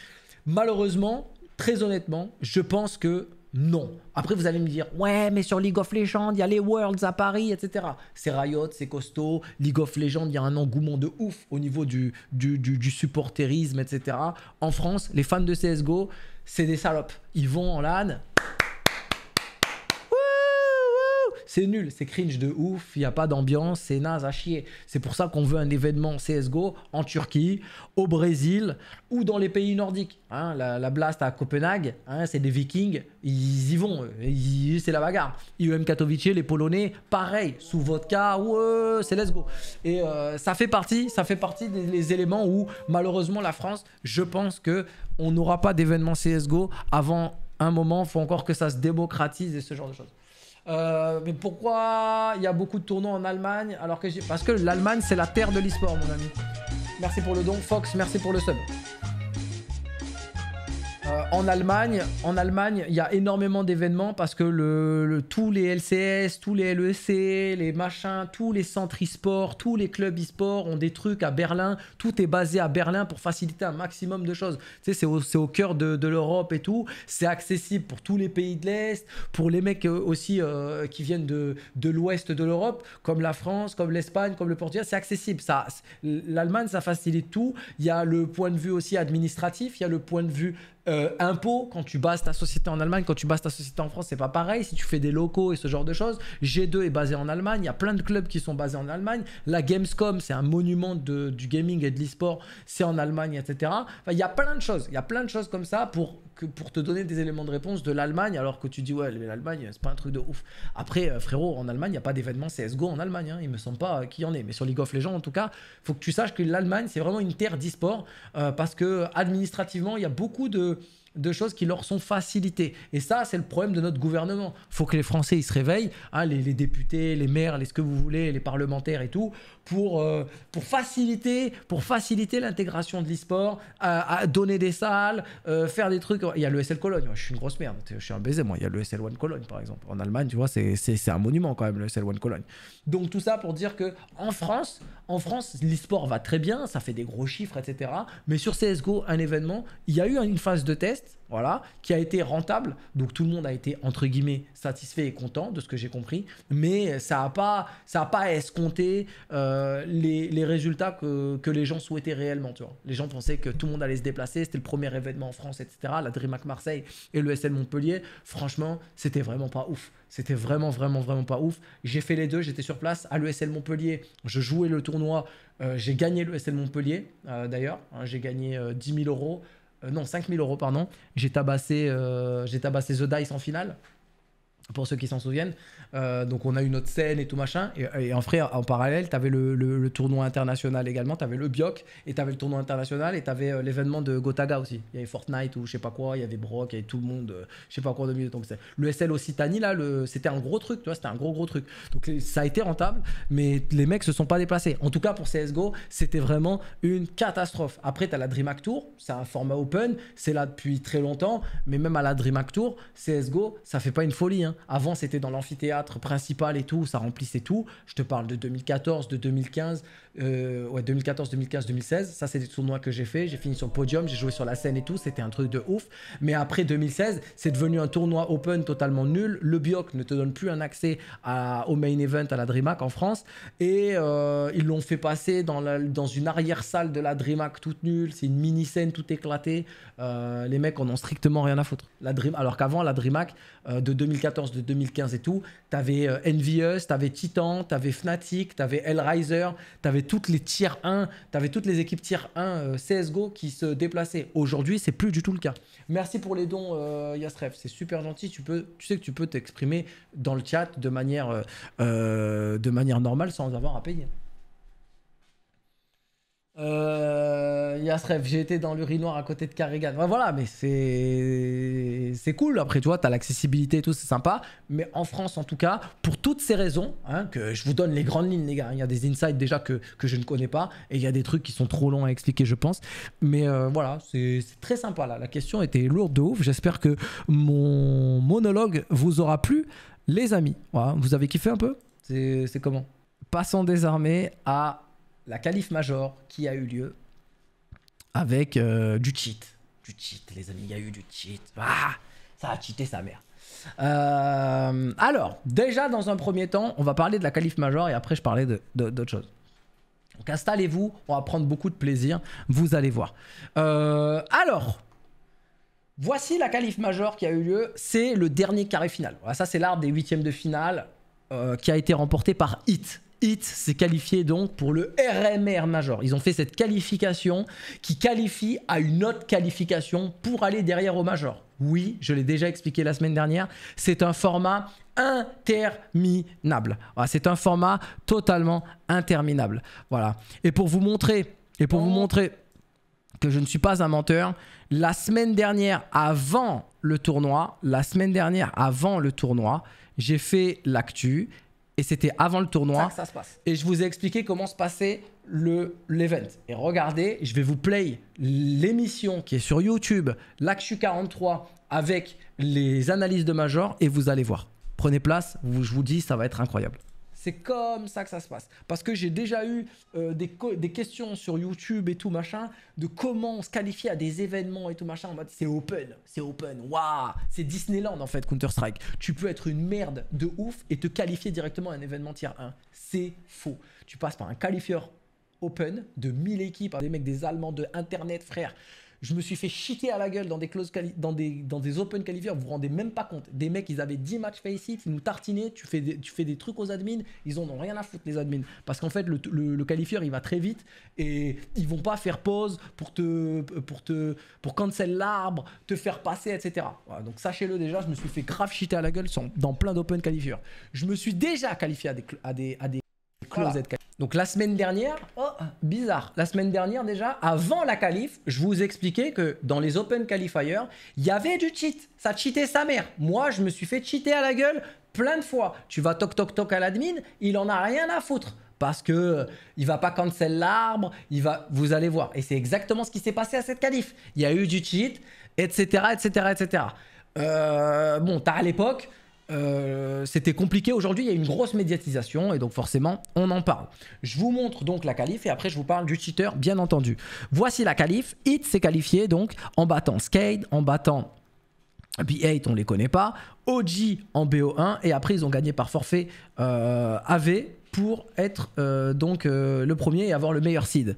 malheureusement, très honnêtement, je pense que non. Après, vous allez me dire, ouais, mais sur League of Legends, il y a les Worlds à Paris, etc. C'est Riot, c'est costaud. League of Legends, il y a un engouement de ouf au niveau du, du, du, supporterisme, etc. En France, les fans de CSGO, c'est des salopes. Ils vont en LAN, C'est nul, c'est cringe de ouf, il n'y a pas d'ambiance, c'est naze à chier. C'est pour ça qu'on veut un événement CSGO en Turquie, au Brésil ou dans les pays nordiques. Hein. la, Blast à Copenhague, hein, c'est des Vikings, ils y vont, c'est la bagarre. IEM Katowice, les Polonais, pareil, sous vodka, ouais, c'est let's go. Et euh, ça fait partie, ça fait partie des éléments où malheureusement la France, je pense qu'on n'aura pas d'événement CSGO avant un moment, il faut encore que ça se démocratise et ce genre de choses. Euh, mais pourquoi il y a beaucoup de tournois en Allemagne alors que Parce que l'Allemagne, c'est la terre de l'esport mon ami. Merci pour le don, Fox, merci pour le sub. Euh, en Allemagne, en Allemagne, il y a énormément d'événements parce que le, tous les LCS, tous les LEC, les machins, tous les centres e-sport, tous les clubs e-sport ont des trucs à Berlin. Tout est basé à Berlin pour faciliter un maximum de choses. Tu sais, c'est au, au, cœur de, l'Europe et tout. C'est accessible pour tous les pays de l'Est, pour les mecs euh, aussi euh, qui viennent de, de l'Ouest de l'Europe, comme la France, comme l'Espagne, comme le Portugal. C'est accessible. Ça, l'Allemagne, ça facilite tout. Il y a le point de vue aussi administratif, il y a le point de vue euh, impôts, quand tu bases ta société en Allemagne, quand tu bases ta société en France, c'est pas pareil. Si tu fais des locaux et ce genre de choses, G2 est basé en Allemagne. Il y a plein de clubs qui sont basés en Allemagne. La Gamescom, c'est un monument du gaming et de l'e-sport. C'est en Allemagne, etc. il y a plein de choses. Il y a plein de choses comme ça pour, que, pour te donner des éléments de réponse de l'Allemagne, alors que tu dis, ouais, l'Allemagne, c'est pas un truc de ouf. Après, euh, frérot, en Allemagne, il n'y a pas d'événement CSGO en Allemagne. Hein. Il me semble pas euh, qu'il y en ait. Mais sur League of Legends, en tout cas, faut que tu saches que l'Allemagne, c'est vraiment une terre d'e-sport parce que administrativement, il y a beaucoup de, de choses qui leur sont facilitées. Et ça, c'est le problème de notre gouvernement. Il faut que les Français ils se réveillent, ah, les, les, députés, les maires, les ce que vous voulez, les parlementaires et tout pour, euh, pour faciliter, pour faciliter l'intégration de l'e-sport, à, donner des salles, euh, faire des trucs. Il y a le SL Cologne, je suis une grosse merde, je suis un baiser moi. Il y a le SL One Cologne par exemple. En Allemagne, tu vois, c'est un monument quand même le SL One Cologne. Donc tout ça pour dire que en France, en France, l'e-sport va très bien, ça fait des gros chiffres, etc. Mais sur CSGO, un événement, il y a eu une phase de test, voilà, qui a été rentable. Donc tout le monde a été entre guillemets satisfait et content de ce que j'ai compris, mais ça n'a pas, ça pas escompté. Euh, euh, les, résultats que, les gens souhaitaient réellement. Tu vois. Les gens pensaient que tout le monde allait se déplacer, c'était le premier événement en France, etc. La DreamHack Marseille et le SL Montpellier, franchement, c'était vraiment pas ouf. C'était vraiment, vraiment, vraiment pas ouf. J'ai fait les deux, j'étais sur place à l'ESL Montpellier, je jouais le tournoi, euh, j'ai gagné sl Montpellier euh, d'ailleurs, hein, j'ai gagné dix mille euros, non 5 000 euros, pardon. J'ai tabassé, j'ai tabassé The Dice en finale pour ceux qui s'en souviennent. Euh, donc on a eu autre scène et tout machin. Et, en, frère, en parallèle, tu avais le, tournoi international également, tu avais le Bioc, et tu avais le tournoi international, et tu avais euh, l'événement de Gotaga aussi. Il y avait Fortnite ou je sais pas quoi, il y avait Brock, il tout le monde, euh, je sais pas quoi de mieux. Donc le SL Occitanie, là, c'était un gros truc, tu vois, c'était un gros gros truc. Donc ça a été rentable, mais les mecs se sont pas déplacés. En tout cas pour CSGO, c'était vraiment une catastrophe. Après, tu as la DreamHack Tour, c'est un format open, c'est là depuis très longtemps, mais même à la DreamHack Tour, CSGO, ça fait pas une folie. Hein. Avant, c'était dans l'amphithéâtre principal et tout, ça remplissait tout. Je te parle de 2014, de 2015, 2014, 2015, 2016. Ça, c'est des tournois que j'ai fait. J'ai fini sur le podium, j'ai joué sur la scène et tout. C'était un truc de ouf. Mais après 2016, c'est devenu un tournoi open totalement nul. Le Bioc ne te donne plus un accès à, au main event à la DreamHack en France. Et euh, ils l'ont fait passer dans, la, dans une arrière-salle de la DreamHack toute nulle. C'est une mini-scène toute éclatée. Euh, les mecs en ont strictement rien à foutre. La Dream... Alors qu'avant, la DreamHack euh, de 2014, de 2015 et tout, t'avais Envious, t'avais Titan, t'avais Fnatic, t'avais HellRiser, t'avais toutes les tiers 1, tu toutes les équipes tiers 1 euh, CSGO qui se déplaçaient. Aujourd'hui, c'est plus du tout le cas. Merci pour les dons, euh, Yasref, C'est super gentil. Tu, peux, tu sais que tu peux t'exprimer dans le chat de manière, euh, de manière normale sans avoir à payer. Euh, Yasref, j'ai été dans l'urinoir à côté de Carrigan. voilà, mais c'est c'est cool. Après, tu vois, t'as l'accessibilité et tout, c'est sympa. Mais en France, en tout cas, pour toutes ces raisons, hein, que je vous donne les grandes lignes, les gars. Hein, il y a des insights déjà que, que je ne connais pas, et il y a des trucs qui sont trop longs à expliquer, je pense. Mais euh, voilà, c'est très sympa là. La question était lourde de ouf. J'espère que mon monologue vous aura plu, les amis. Voilà, vous avez kiffé un peu C'est comment Passons désormais à la calife major qui a eu lieu avec euh, du cheat. Du cheat, les amis, il y a eu du cheat. Ah, ça a cheaté sa mère. Euh, alors, déjà dans un premier temps, on va parler de la calife major et après je parlais d'autres de, choses. Donc installez-vous, on va prendre beaucoup de plaisir, vous allez voir. Euh, alors, voici la calife major qui a eu lieu, c'est le dernier carré final. ça c'est l'arbre des huitièmes de finale qui a été remporté par Hit. C'est s'est qualifié donc pour le RMR Major. Ils ont fait cette qualification qui qualifie à une autre qualification pour aller derrière au Major. Oui, je l'ai déjà expliqué la semaine dernière, c'est un format interminable. C'est un format totalement interminable. Voilà. Et pour vous montrer, et pour vous oh. montrer que je ne suis pas un menteur, la semaine dernière, avant le tournoi, la semaine dernière, avant le tournoi, j'ai fait l'actu et c'était avant le tournoi. Ça, se passe. Et je vous ai expliqué comment se passait le l'event. Et regardez, je vais vous play l'émission qui est sur YouTube, l'Axu 43 avec les analyses de Major et vous allez voir. Prenez place, je vous dis, ça va être incroyable. C'est comme ça que ça se passe. Parce que j'ai déjà eu euh, des, questions sur YouTube et tout machin, de comment se qualifier à des événements et tout machin, en mode c'est open, c'est open, waouh, c'est Disneyland en fait Counter-Strike. Tu peux être une merde de ouf et te qualifier directement à un événement tier 1. C'est faux. Tu passes par un qualifieur open de 1000 équipes, des mecs des Allemands de Internet, frère. Je me suis fait chiquer à la gueule dans des, close dans des, dans des open qualifiers, vous vous rendez même pas compte. Des mecs, ils avaient 10 matchs face ils nous tartinaient, tu fais, des, tu fais des trucs aux admins, ils en ont rien à foutre les admins. Parce qu'en fait, le, le, qualifier, il va très vite et ils vont pas faire pause pour te, pour te, pour cancel l'arbre, te faire passer, etc. donc sachez-le déjà, je me suis fait grave chiter à la gueule dans plein d'open qualifiers. Je me suis déjà qualifié à des, à des, à des closed donc la semaine dernière, oh, bizarre, la semaine dernière déjà, avant la qualif, je vous expliquais que dans les Open Qualifiers, il y avait du cheat. Ça cheatait sa mère. Moi, je me suis fait cheater à la gueule plein de fois. Tu vas toc toc toc à l'admin, il en a rien à foutre. Parce que euh, il va pas cancel l'arbre, il va, vous allez voir. Et c'est exactement ce qui s'est passé à cette qualif. Il y a eu du cheat, etc., etc., etc. Euh, bon, t'as à l'époque, euh, c'était compliqué. Aujourd'hui, il y a une grosse médiatisation et donc forcément, on en parle. Je vous montre donc la qualif et après, je vous parle du cheater, bien entendu. Voici la qualif. Hit s'est qualifié donc en battant Skade, en battant B8, on les connaît pas, OG en BO1 et après, ils ont gagné par forfait euh, AV pour être euh, donc le premier et avoir le meilleur seed.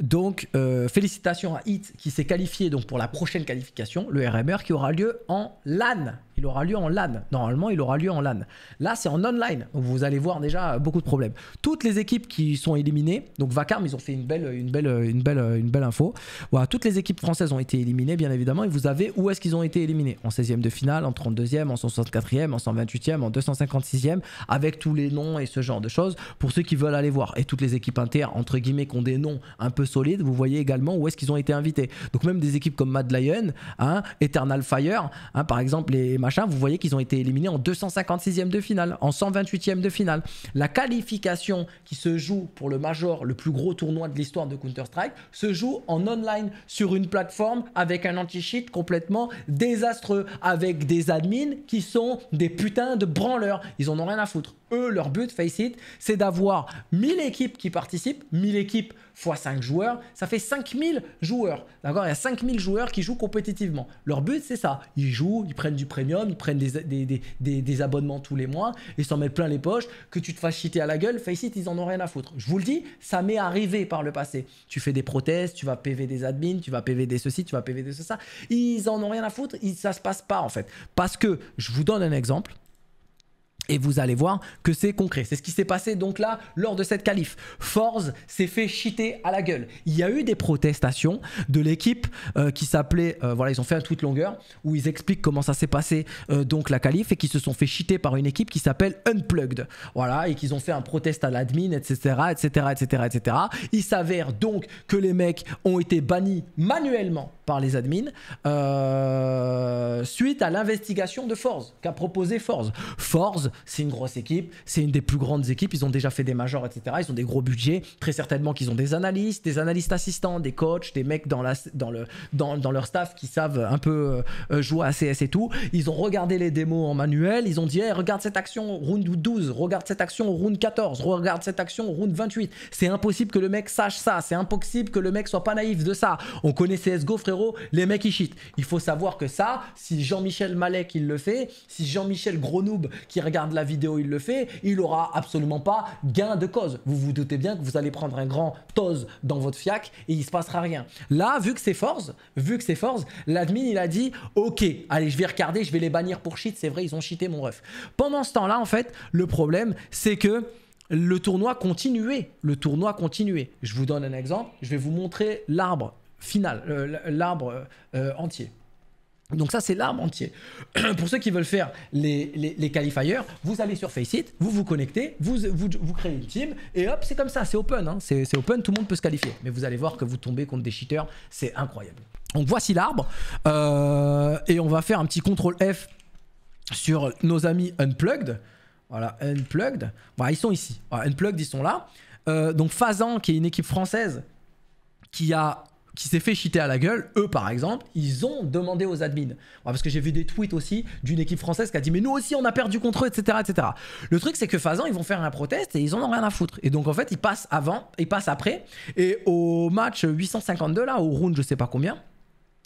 Donc félicitations à Hit qui s'est qualifié donc pour la prochaine qualification, le RMR qui aura lieu en LAN il aura lieu en LAN. Normalement, il aura lieu en LAN. Là, c'est en online. vous allez voir déjà beaucoup de problèmes. Toutes les équipes qui sont éliminées, donc Vacarme, ils ont fait une belle, une belle, une belle, une belle info. Voilà, toutes les équipes françaises ont été éliminées, bien évidemment. Et vous avez où est-ce qu'ils ont été éliminés En 16e de finale, en 32e, en 164e, en 128e, en 256e, avec tous les noms et ce genre de choses pour ceux qui veulent aller voir. Et toutes les équipes inter, entre guillemets, qui ont des noms un peu solides, vous voyez également où est-ce qu'ils ont été invités. Donc même des équipes comme Mad Lion, hein, Eternal Fire, hein, par exemple, les vous voyez qu'ils ont été éliminés en 256e de finale, en 128e de finale. La qualification qui se joue pour le Major, le plus gros tournoi de l'histoire de Counter-Strike, se joue en online sur une plateforme avec un anti-cheat complètement désastreux, avec des admins qui sont des putains de branleurs. Ils en ont rien à foutre eux, leur but, face c'est d'avoir 1000 équipes qui participent, 1000 équipes x 5 joueurs, ça fait 5000 joueurs. D'accord Il y a 5000 joueurs qui jouent compétitivement. Leur but, c'est ça. Ils jouent, ils prennent du premium, ils prennent des, des, des, des abonnements tous les mois, et s'en mettent plein les poches. Que tu te fasses chiter à la gueule, face ils en ont rien à foutre. Je vous le dis, ça m'est arrivé par le passé. Tu fais des prothèses, tu vas PV des admins, tu vas PV des ceci, tu vas PV des ceci, ça. Ils en ont rien à foutre, ça se passe pas en fait. Parce que, je vous donne un exemple, et vous allez voir que c'est concret. C'est ce qui s'est passé donc là lors de cette qualif. Forz s'est fait chiter à la gueule. Il y a eu des protestations de l'équipe euh, qui s'appelait, euh, voilà, ils ont fait un tweet longueur où ils expliquent comment ça s'est passé euh, donc la qualif et qu'ils se sont fait chiter par une équipe qui s'appelle Unplugged. Voilà, et qu'ils ont fait un protest à l'admin, etc., etc., etc., etc. Il s'avère donc que les mecs ont été bannis manuellement par les admins suite à l'investigation de Forz qu'a proposé Forz. Forz c'est une grosse équipe, c'est une des plus grandes équipes, ils ont déjà fait des majors, etc. Ils ont des gros budgets, très certainement qu'ils ont des analystes, des analystes assistants, des coachs, des mecs dans, dans, le, dans, leur staff qui savent un peu euh, euh, jouer à CS et tout. Ils ont regardé les démos en manuel, ils ont dit regarde cette action round 12, regarde cette action round 14, regarde cette action round 28. C'est impossible que le mec sache ça, c'est impossible que le mec soit pas naïf de ça. On connaît CSGO frérot, les mecs ils cheatent. Il faut savoir que ça, si Jean-Michel Malek il le fait, si Jean-Michel Grenoub qui regarde de la vidéo, il le fait, il aura absolument pas gain de cause. Vous vous doutez bien que vous allez prendre un grand tose dans votre fiac et il se passera rien. Là, vu que c'est force, vu que c'est force, l'admin il a dit ok, allez je vais regarder, je vais les bannir pour cheat c'est vrai ils ont cheaté mon ref. Pendant ce temps-là en fait, le problème c'est que le tournoi continuait, le tournoi continuait. Je vous donne un exemple, je vais vous montrer l'arbre final, euh, l'arbre euh, euh, entier. Donc ça, c'est l'arbre entier. Pour ceux qui veulent faire les, les, qualifiers, vous allez sur Faceit, vous vous connectez, vous, vous, créez une team, et hop, c'est comme ça, c'est open. Hein. c'est open, tout le monde peut se qualifier. Mais vous allez voir que vous tombez contre des cheaters, c'est incroyable. Donc voici l'arbre, euh, et on va faire un petit contrôle F sur nos amis Unplugged. Voilà, Unplugged. Bah, ils sont ici. unplugged, ils sont là. Euh, donc Fazan, qui est une équipe française, qui a qui s'est fait chiter à la gueule, eux par exemple, ils ont demandé aux admins. Parce que j'ai vu des tweets aussi d'une équipe française qui a dit mais nous aussi on a perdu contre eux, etc. etc. Le truc c'est que faisant ils vont faire un protest et ils en ont rien à foutre. Et donc en fait ils passent avant, ils passent après. Et au match 852 là, au round je sais pas combien,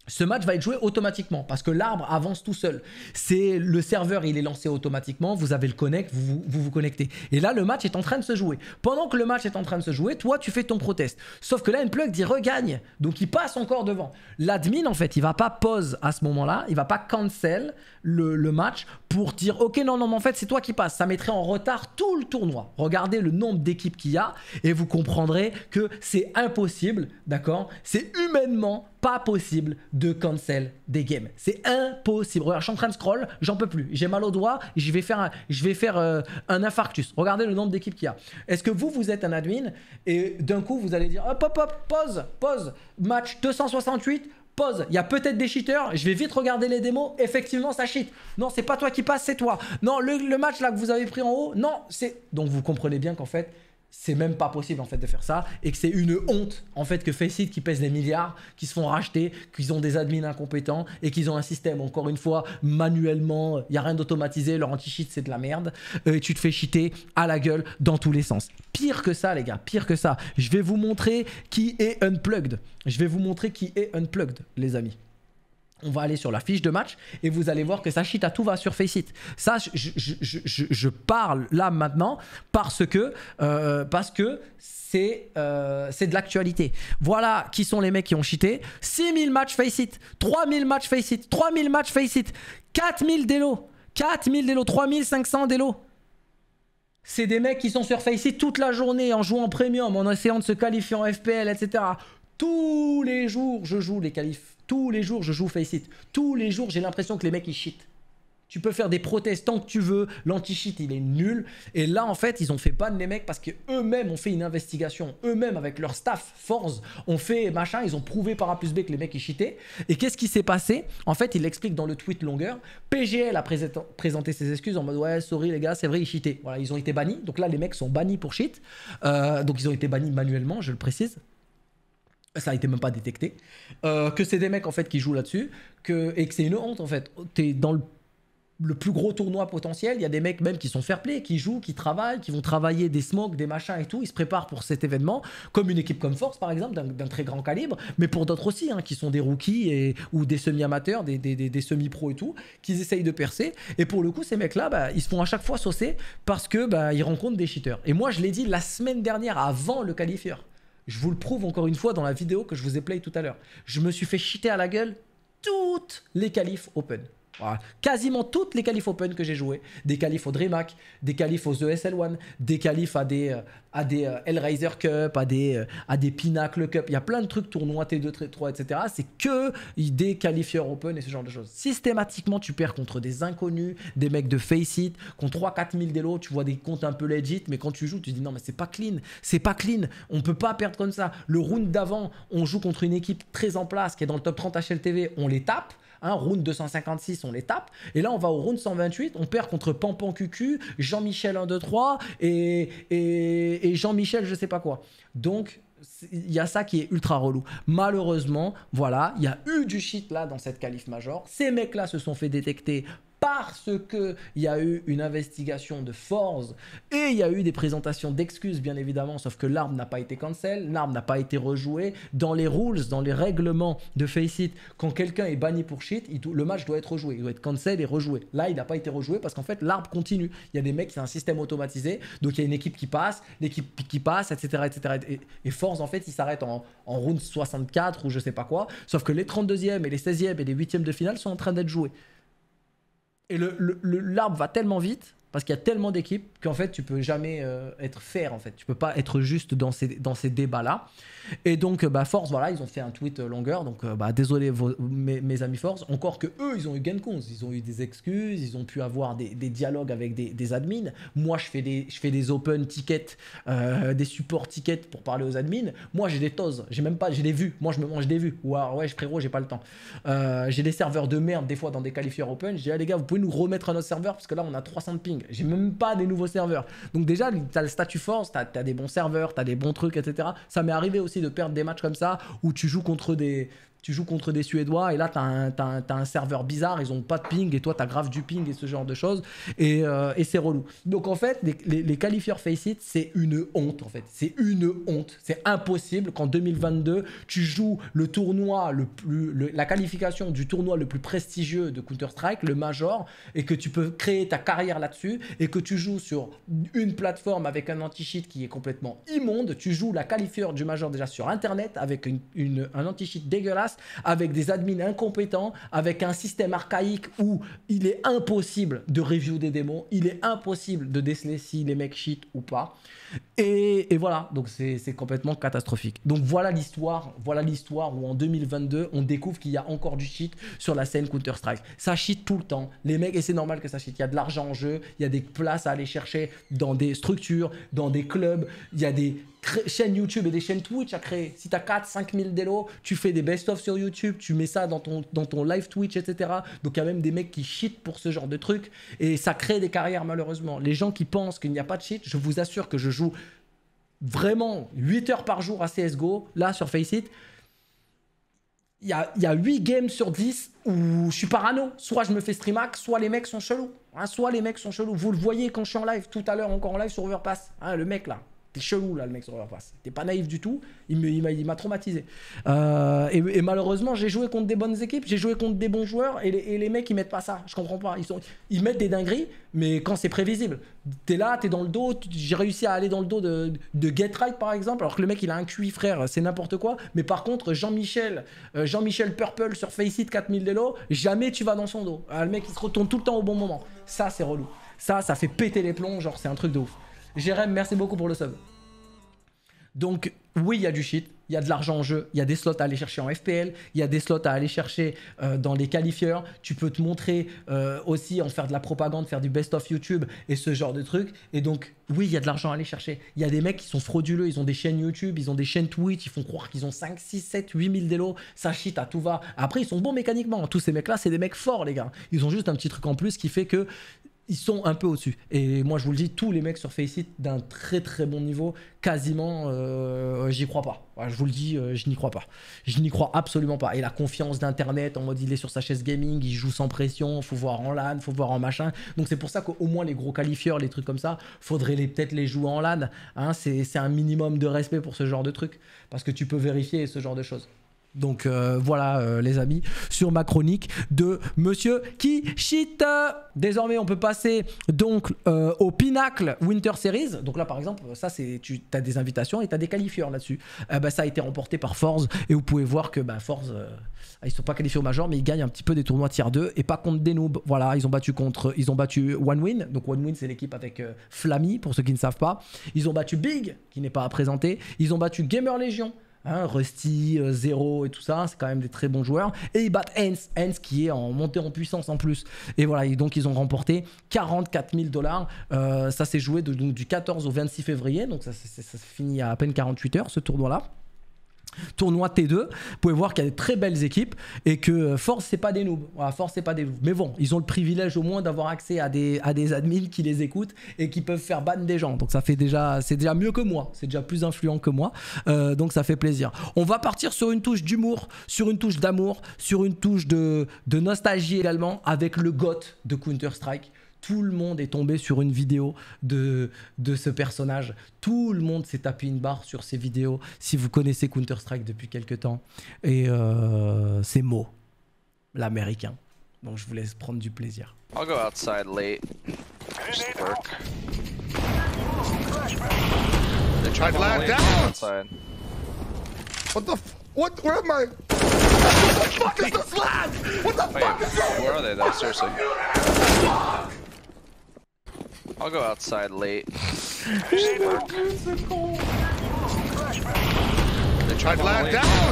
ce match va être joué automatiquement parce que l'arbre avance tout seul. C'est le serveur, il est lancé automatiquement, vous avez le connect, vous, vous, connectez. Et là, le match est en train de se jouer. Pendant que le match est en train de se jouer, toi, tu fais ton protest. Sauf que là, plug dit regagne. Donc, il passe encore devant. L'admin, en fait, il va pas pause à ce moment-là, il va pas cancel le, match pour dire ok non non mais en fait c'est toi qui passe. Ça mettrait en retard tout le tournoi. Regardez le nombre d'équipes qu'il y a et vous comprendrez que c'est impossible, d'accord C'est humainement pas possible de cancel des games. C'est impossible. Regarde, je suis en train de scroll, j'en peux plus. J'ai mal au doigt, je vais faire je vais faire, un infarctus. Regardez le nombre d'équipes qu'il y a. Est-ce que vous, vous êtes un admin et d'un coup vous allez dire hop hop hop, pause, pause, match 268, pause, il y a peut-être des cheaters, je vais vite regarder les démos, effectivement ça cheat. Non, c'est pas toi qui passe, c'est toi. Non, le, le, match là que vous avez pris en haut, non, c'est... Donc vous comprenez bien qu'en fait, c'est même pas possible en fait de faire ça et que c'est une honte en fait que Faceit qui pèse des milliards, qui se font racheter, qu'ils ont des admins incompétents et qu'ils ont un système encore une fois manuellement, il euh, y a rien d'automatisé, leur anti-cheat c'est de la merde euh, et tu te fais cheater à la gueule dans tous les sens. Pire que ça les gars, pire que ça. Je vais vous montrer qui est unplugged. Je vais vous montrer qui est unplugged les amis on va aller sur la fiche de match et vous allez voir que ça cheat à tout va sur Faceit. Ça, je, parle là maintenant parce que euh, euh, c'est de l'actualité. Voilà qui sont les mecs qui ont cheaté. 6000 matchs Faceit, 3000 matchs Faceit, 3000 matchs Faceit, 4000 délos, 4000 délos, 3500 délos. C'est des mecs qui sont sur Faceit toute la journée en jouant en premium, en essayant de se qualifier en FPL, etc. Tous les jours, je joue les qualifs tous les jours, je joue Faceit. Tous les jours, j'ai l'impression que les mecs, ils cheatent. Tu peux faire des protestes tant que tu veux. L'anti-cheat, il est nul. Et là, en fait, ils ont fait ban les mecs parce qu'eux-mêmes ont fait une investigation. Eux-mêmes, avec leur staff, Force, ont fait machin. Ils ont prouvé par A plus B que les mecs, ils cheataient. Et qu'est-ce qui s'est passé En fait, il l'explique dans le tweet longueur. PGL a présenté ses excuses en mode Ouais, sorry les gars, c'est vrai, ils cheataient. Voilà, ils ont été bannis. Donc là, les mecs sont bannis pour cheat. Euh, donc ils ont été bannis manuellement, je le précise ça a été même pas détecté, euh, que c'est des mecs en fait qui jouent là-dessus, que, et que c'est une honte en fait. T'es dans le, plus gros tournoi potentiel, il y a des mecs même qui sont fair play, qui jouent, qui travaillent, qui vont travailler des smokes, des machins et tout, ils se préparent pour cet événement, comme une équipe comme Force par exemple, d'un très grand calibre, mais pour d'autres aussi, hein, qui sont des rookies et, ou des semi-amateurs, des, des, des, semi-pros et tout, qu'ils essayent de percer, et pour le coup ces mecs-là, bah, ils se font à chaque fois saucer parce que bah, ils rencontrent des cheaters. Et moi je l'ai dit la semaine dernière avant le qualifieur. Je vous le prouve encore une fois dans la vidéo que je vous ai play tout à l'heure. Je me suis fait chiter à la gueule toutes les qualifs open. Quasiment toutes les qualifs open que j'ai joué, des qualifs au DreamHack, des qualifs aux ESL1, des qualifs à des, euh, à des euh, Hellraiser Cup, à des, euh, à des Pinnacle Cup, il y a plein de trucs, tournois T2, T3, etc. C'est que des qualifieurs open et ce genre de choses. Systématiquement, tu perds contre des inconnus, des mecs de Faceit contre 3-4 000 délos, tu vois des comptes un peu legit, mais quand tu joues, tu dis non, mais c'est pas clean, c'est pas clean, on peut pas perdre comme ça. Le round d'avant, on joue contre une équipe très en place qui est dans le top 30 HLTV, on les tape Hein, round 256, on les tape. Et là, on va au round 128. On perd contre Pampan QQ, Jean-Michel 1-2-3 et, et, Jean-Michel, je sais pas quoi. Donc, il y a ça qui est ultra relou. Malheureusement, voilà, il y a eu du shit là dans cette qualif major. Ces mecs-là se sont fait détecter parce qu'il y a eu une investigation de Force et il y a eu des présentations d'excuses, bien évidemment, sauf que l'arbre n'a pas été cancel, l'arbre n'a pas été rejoué. Dans les rules, dans les règlements de Faceit, quand quelqu'un est banni pour shit, le match doit être rejoué, il doit être cancel et rejoué. Là, il n'a pas été rejoué parce qu'en fait, l'arbre continue. Il y a des mecs, c'est un système automatisé, donc il y a une équipe qui passe, l'équipe qui passe, etc. etc. Et, Force, en fait, il s'arrête en, en round 64 ou je sais pas quoi, sauf que les 32e et les 16e et les 8e de finale sont en train d'être joués. Et l'arbre le, l'arbre va tellement vite parce qu'il y a tellement d'équipes qu'en fait tu peux jamais euh, être fair en fait tu peux pas être juste dans ces, dans ces débats là et donc euh, bah, force voilà ils ont fait un tweet euh, longueur donc bah désolé mes, amis force encore que eux ils ont eu gain de cause ils ont eu des excuses ils ont pu avoir des, dialogues avec des, admins moi je fais des je fais des open tickets des supports tickets pour parler aux admins moi j'ai des toses j'ai même pas j'ai des vues moi je me mange des vues ou ouais ouais frérot j'ai pas le temps j'ai des serveurs de merde des fois dans des qualifiers open j'ai ah, les gars vous pouvez nous remettre à notre serveur parce que là on a 300 de ping j'ai même pas des nouveaux serveurs. Donc déjà, tu le statut force, tu des bons serveurs, tu as des bons trucs, etc. Ça m'est arrivé aussi de perdre des matchs comme ça où tu joues contre des, tu joues contre des Suédois et là, tu as, un serveur bizarre, ils ont pas de ping et toi, tu as grave du ping et ce genre de choses. Et, euh, c'est relou. Donc en fait, les, les, face qualifieurs Faceit, c'est une honte en fait. C'est une honte. C'est impossible qu'en 2022, tu joues le tournoi, le la qualification du tournoi le plus prestigieux de Counter-Strike, le Major, et que tu peux créer ta carrière là-dessus et que tu joues sur une plateforme avec un anti-cheat qui est complètement immonde. Tu joues la qualifieur du Major déjà sur Internet avec un anti-cheat dégueulasse avec des admins incompétents, avec un système archaïque où il est impossible de review des démons, il est impossible de déceler si les mecs shit ou pas. Et, voilà, donc c'est complètement catastrophique. Donc voilà l'histoire, voilà l'histoire où en 2022, on découvre qu'il y a encore du shit sur la scène Counter-Strike. Ça shit tout le temps. Les mecs, et c'est normal que ça shit il y a de l'argent en jeu, il y a des places à aller chercher dans des structures, dans des clubs, il y a des chaînes YouTube et des chaînes Twitch à créer. Si t'as 4, 5 000 délos, tu fais des best-of sur YouTube, tu mets ça dans ton, dans ton live Twitch, etc. Donc il y a même des mecs qui cheat pour ce genre de truc. Et ça crée des carrières malheureusement. Les gens qui pensent qu'il n'y a pas de cheat, je vous assure que je joue vraiment 8 heures par jour à CSGO, là sur Faceit, il y a, 8 games sur 10 où je suis parano. Soit je me fais hack soit les mecs sont chelous. Hein, soit les mecs sont chelous. Vous le voyez quand je suis en live, tout à l'heure encore en live sur Overpass. Hein, le mec là, T'es chelou là, le mec sur la face. T'es pas naïf du tout. Il m'a traumatisé. Euh, et, malheureusement, j'ai joué contre des bonnes équipes, j'ai joué contre des bons joueurs, et les, et les, mecs ils mettent pas ça. Je comprends pas. Ils, sont, ils mettent des dingueries, mais quand c'est prévisible. T'es là, t'es dans le dos. J'ai réussi à aller dans le dos de, de Get Right par exemple, alors que le mec il a un QI frère, c'est n'importe quoi. Mais par contre, Jean-Michel, euh, Jean-Michel Purple sur Faceit 4000 Delo, jamais tu vas dans son dos. Ah, le mec il se retourne tout le temps au bon moment. Ça c'est relou. Ça, ça fait péter les plombs, genre c'est un truc de ouf. Jérém, merci beaucoup pour le sub. Donc, oui, il y a du shit, il y a de l'argent en jeu, il y a des slots à aller chercher en FPL, il y a des slots à aller chercher euh, dans les qualifieurs. Tu peux te montrer euh, aussi en faire de la propagande, faire du best-of YouTube et ce genre de trucs. Et donc, oui, il y a de l'argent à aller chercher. Il y a des mecs qui sont frauduleux, ils ont des chaînes YouTube, ils ont des chaînes Twitch, ils font croire qu'ils ont 5, 6, 7, 8 000 délos. Ça shit à tout va. Après, ils sont bons mécaniquement. Tous ces mecs-là, c'est des mecs forts, les gars. Ils ont juste un petit truc en plus qui fait que ils sont un peu au-dessus. Et moi, je vous le dis, tous les mecs sur Faceit d'un très très bon niveau, quasiment, euh, j'y crois pas. je vous le dis, euh, je n'y crois pas. Je n'y crois absolument pas. Et la confiance d'Internet, en mode il est sur sa chaise gaming, il joue sans pression, faut voir en LAN, faut voir en machin. Donc c'est pour ça qu'au moins les gros qualifieurs, les trucs comme ça, faudrait peut-être les jouer en LAN. Hein. c'est un minimum de respect pour ce genre de truc. Parce que tu peux vérifier ce genre de choses. Donc euh, voilà euh, les amis, sur ma chronique de Monsieur Kishita. Désormais on peut passer donc euh, au Pinacle Winter Series. Donc là par exemple, ça c'est tu as des invitations et tu as des qualifieurs là-dessus. Bah, ça a été remporté par Force et vous pouvez voir que bah, Force, ah, ils sont pas qualifiés au Major mais ils gagnent un petit peu des tournois tiers 2 et pas contre des noobs. Voilà, ils ont battu contre, ils ont battu One Win. Donc One Win c'est l'équipe avec Flammy pour ceux qui ne savent pas. Ils ont battu Big qui n'est pas à présenter. Ils ont battu Gamer Legion Hein, Rusty, euh, Zero et tout ça, c'est quand même des très bons joueurs. Et ils battent Hens, Hens qui est en montée en puissance en plus. Et voilà, donc ils ont remporté 44 000 dollars. Euh, ça s'est joué du 14 au 26 février, donc ça, ça, finit à peine 48 heures ce tournoi-là tournoi T2, vous pouvez voir qu'il y a des très belles équipes et que euh, Force c'est pas des noobs, Force c'est pas des noobs. Mais bon, ils ont le privilège au moins d'avoir accès à des, à admins qui les écoutent et qui peuvent faire ban des gens. Donc ça fait déjà, c'est déjà mieux que moi, c'est déjà plus influent que moi, euh, donc ça fait plaisir. On va partir sur une touche d'humour, sur une touche d'amour, sur une touche de, de nostalgie également avec le GOT de Counter Strike. Tout le monde est tombé sur une vidéo de, de ce personnage. Tout le monde s'est tapé une barre sur ces vidéos. Si vous connaissez Counter-Strike depuis quelques temps. Et euh, c'est Mo, l'américain. Donc je vous laisse prendre du plaisir. I'll go outside late. Work. They tried to land down. Outside. What the f What? Where am I? What the fuck is this lad? What the fuck is going Where are they though? Seriously. I'll go outside late.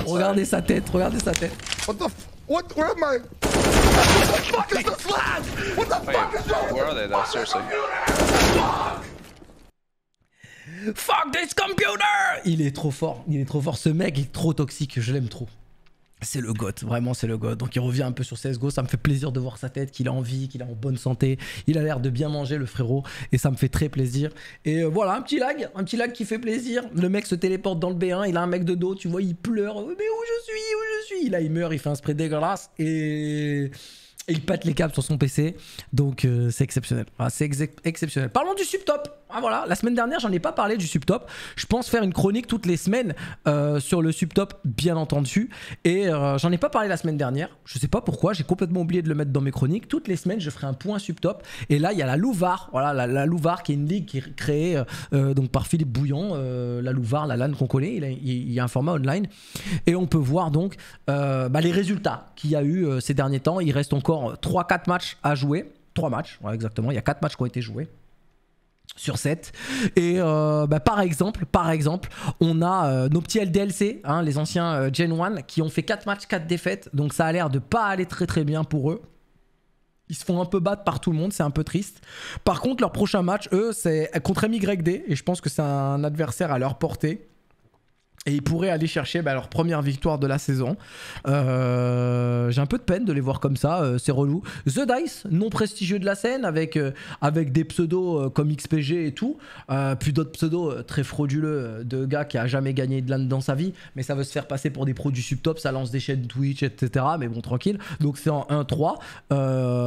Regardez sa tête, regardez sa tête. What the f What where am I What the fuck is this lad What the fuck is this Where are they though, seriously Fuck this computer Il est trop fort, il est trop fort, ce mec il est trop toxique, je l'aime trop. C'est le GOAT, vraiment c'est le GOAT. Donc il revient un peu sur CSGO, ça me fait plaisir de voir sa tête, qu'il a envie, qu'il est en bonne santé. Il a l'air de bien manger le frérot et ça me fait très plaisir. Et euh, voilà, un petit lag, un petit lag qui fait plaisir. Le mec se téléporte dans le B1, il a un mec de dos, tu vois, il pleure. Mais où je suis, où je suis Là il meurt, il fait un spray dégueulasse et il pète les câbles sur son PC, donc euh, c'est exceptionnel. c'est exceptionnel. Parlons du subtop. Ah, voilà, la semaine dernière, j'en ai pas parlé du subtop. Je pense faire une chronique toutes les semaines euh, sur le subtop, bien entendu. Et euh, j'en ai pas parlé la semaine dernière. Je sais pas pourquoi, j'ai complètement oublié de le mettre dans mes chroniques. Toutes les semaines, je ferai un point subtop. Et là, il y a la Louvard. Voilà, la, Louvard qui est une ligue qui est créée donc par Philippe Bouillon. la Louvard, la LAN qu'on connaît. Il, y a un format online. Et on peut voir donc bah, les résultats qu'il y a eu ces derniers temps. Il reste encore 3-4 matchs à jouer. 3 matchs, ouais, exactement. Il y a 4 matchs qui ont été joués sur 7 et euh, bah, par exemple par exemple on a euh, nos petits LDLC hein, les anciens euh, Gen 1 qui ont fait 4 matchs 4 défaites donc ça a l'air de pas aller très très bien pour eux ils se font un peu battre par tout le monde, c'est un peu triste. Par contre, leur prochain match, eux, c'est contre MYD, et je pense que c'est un adversaire à leur portée. Et ils pourraient aller chercher bah, leur première victoire de la saison. Euh, j'ai un peu de peine de les voir comme ça, euh, c'est relou. The Dice, non prestigieux de la scène, avec, euh, avec des pseudos comme XPG et tout. puis d'autres pseudos très frauduleux de gars qui a jamais gagné de l'âne dans sa vie, mais ça veut se faire passer pour des produits subtop, ça lance des chaînes Twitch, etc. Mais bon, tranquille. Donc c'est en 1-3.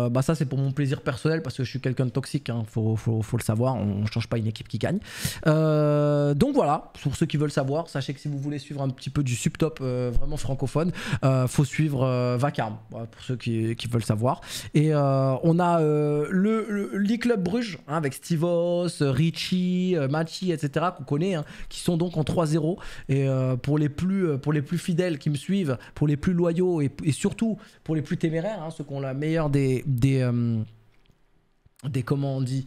bah ça, c'est pour mon plaisir personnel, parce que je suis quelqu'un de toxique, hein. faut, le savoir, on, ne change pas une équipe qui gagne. donc voilà, pour ceux qui veulent savoir, sachez que si vous voulez suivre un petit peu du subtop euh, vraiment francophone, euh, faut suivre euh, Vacarme pour ceux qui, veulent savoir. Et on a le l'e-club Bruges hein, avec Stivos, Richie, Machi, etc. qu'on connaît, hein, qui sont donc en 3-0. Et pour les plus pour les plus fidèles qui me suivent, pour les plus loyaux et, surtout pour les plus téméraires, hein, ceux qui ont la meilleure des des des comment on dit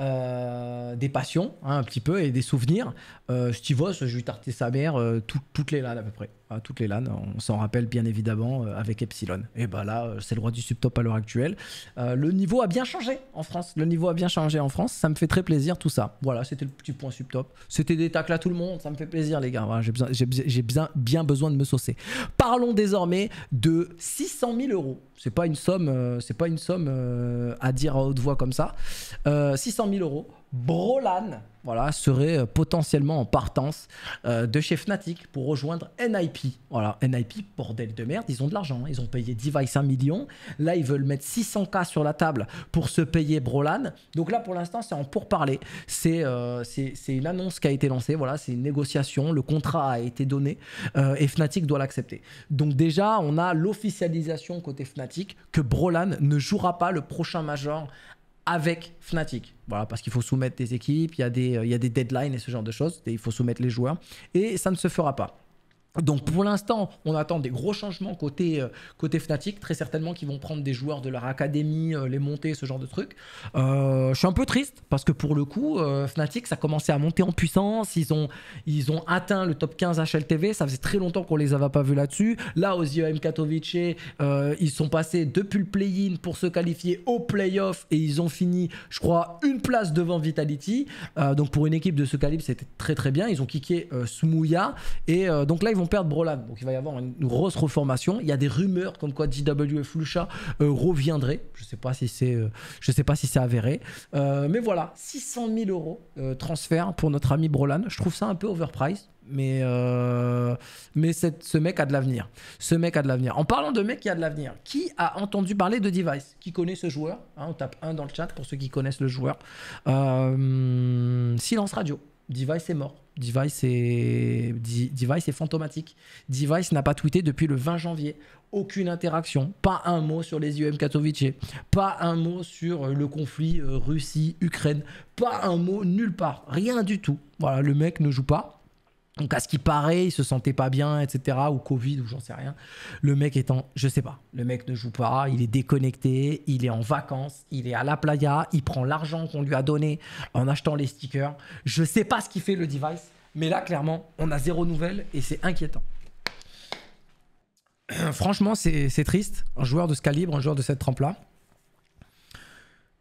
euh, des passions, hein, un petit peu, et des souvenirs. Euh, Steve je lui tartais sa mère euh, toutes les lades à peu près toutes les LAN. On s'en rappelle bien évidemment euh, avec Epsilon. Et bah là, euh, c'est le roi du subtop à l'heure actuelle. Euh, le niveau a bien changé en France. Le niveau a bien changé en France. Ça me fait très plaisir tout ça. Voilà, c'était le petit point subtop. C'était des tacles à tout le monde. Ça me fait plaisir, les gars. j'ai bien, besoin de me saucer. Parlons désormais de 600 000 euros. C'est pas une somme, c'est pas une somme à dire à haute voix comme ça. 600 000 euros Brolan voilà, serait euh, potentiellement en partance euh, de chez Fnatic pour rejoindre NIP. Voilà, NIP, bordel de merde, ils ont de l'argent. Hein. Ils ont payé Device 1 million. Là, ils veulent mettre 600K sur la table pour se payer Brolan. Donc là, pour l'instant, c'est en pourparler. Euh, c'est une annonce qui a été lancée. Voilà, c'est une négociation. Le contrat a été donné et Fnatic doit l'accepter. Donc déjà, on a l'officialisation côté Fnatic que Brolan ne jouera pas le prochain Major avec Fnatic. Voilà, parce qu'il faut soumettre des équipes, il y, a des, euh, il y a des deadlines et ce genre de choses, il faut soumettre les joueurs. Et ça ne se fera pas. Donc pour l'instant, on attend des gros changements côté, euh, côté Fnatic, très certainement qu'ils vont prendre des joueurs de leur académie, euh, les monter, ce genre de trucs. Euh, je suis un peu triste parce que pour le coup, Fnatic, ça commençait à monter en puissance, ils ont, ils ont atteint le top 15 HLTV, ça faisait très longtemps qu'on les avait pas vus là-dessus. Là, aux IEM Katowice, ils sont passés depuis le play-in pour se qualifier au play-off et ils ont fini, je crois, une place devant Vitality. donc pour une équipe de ce calibre, c'était très très bien. Ils ont kické Smouya et donc là, ils vont perdre Brolan. Donc il va y avoir une grosse reformation. Il y a des rumeurs comme quoi JWF Lucha euh, reviendrait. Je sais pas si c'est, euh, je sais pas si c'est avéré. Euh, mais voilà, 600 000 euros transfert pour notre ami Brolan. Je trouve ça un peu overpriced. Mais, mais ce mec a de l'avenir. Ce mec a de l'avenir. En parlant de mec qui a de l'avenir, qui a entendu parler de Device Qui connaît ce joueur hein, On tape un dans le chat pour ceux qui connaissent le joueur. silence radio. Device est mort. Device est, Device est fantomatique. Device n'a pas tweeté depuis le 20 janvier. Aucune interaction. Pas un mot sur les IEM Katowice. Pas un mot sur euh, le conflit euh, Russie-Ukraine. Pas un mot nulle part. Rien du tout. Voilà, le mec ne joue pas. Donc à ce qui paraît, il se sentait pas bien, etc. Ou Covid, ou j'en sais rien. Le mec étant, je sais pas, le mec ne joue pas, il est déconnecté, il est en vacances, il est à la playa, il prend l'argent qu'on lui a donné en achetant les stickers. Je sais pas ce qu'il fait le device, mais là clairement, on a zéro nouvelle et c'est inquiétant. Franchement, c'est triste. Un joueur de ce calibre, un joueur de cette trempe-là.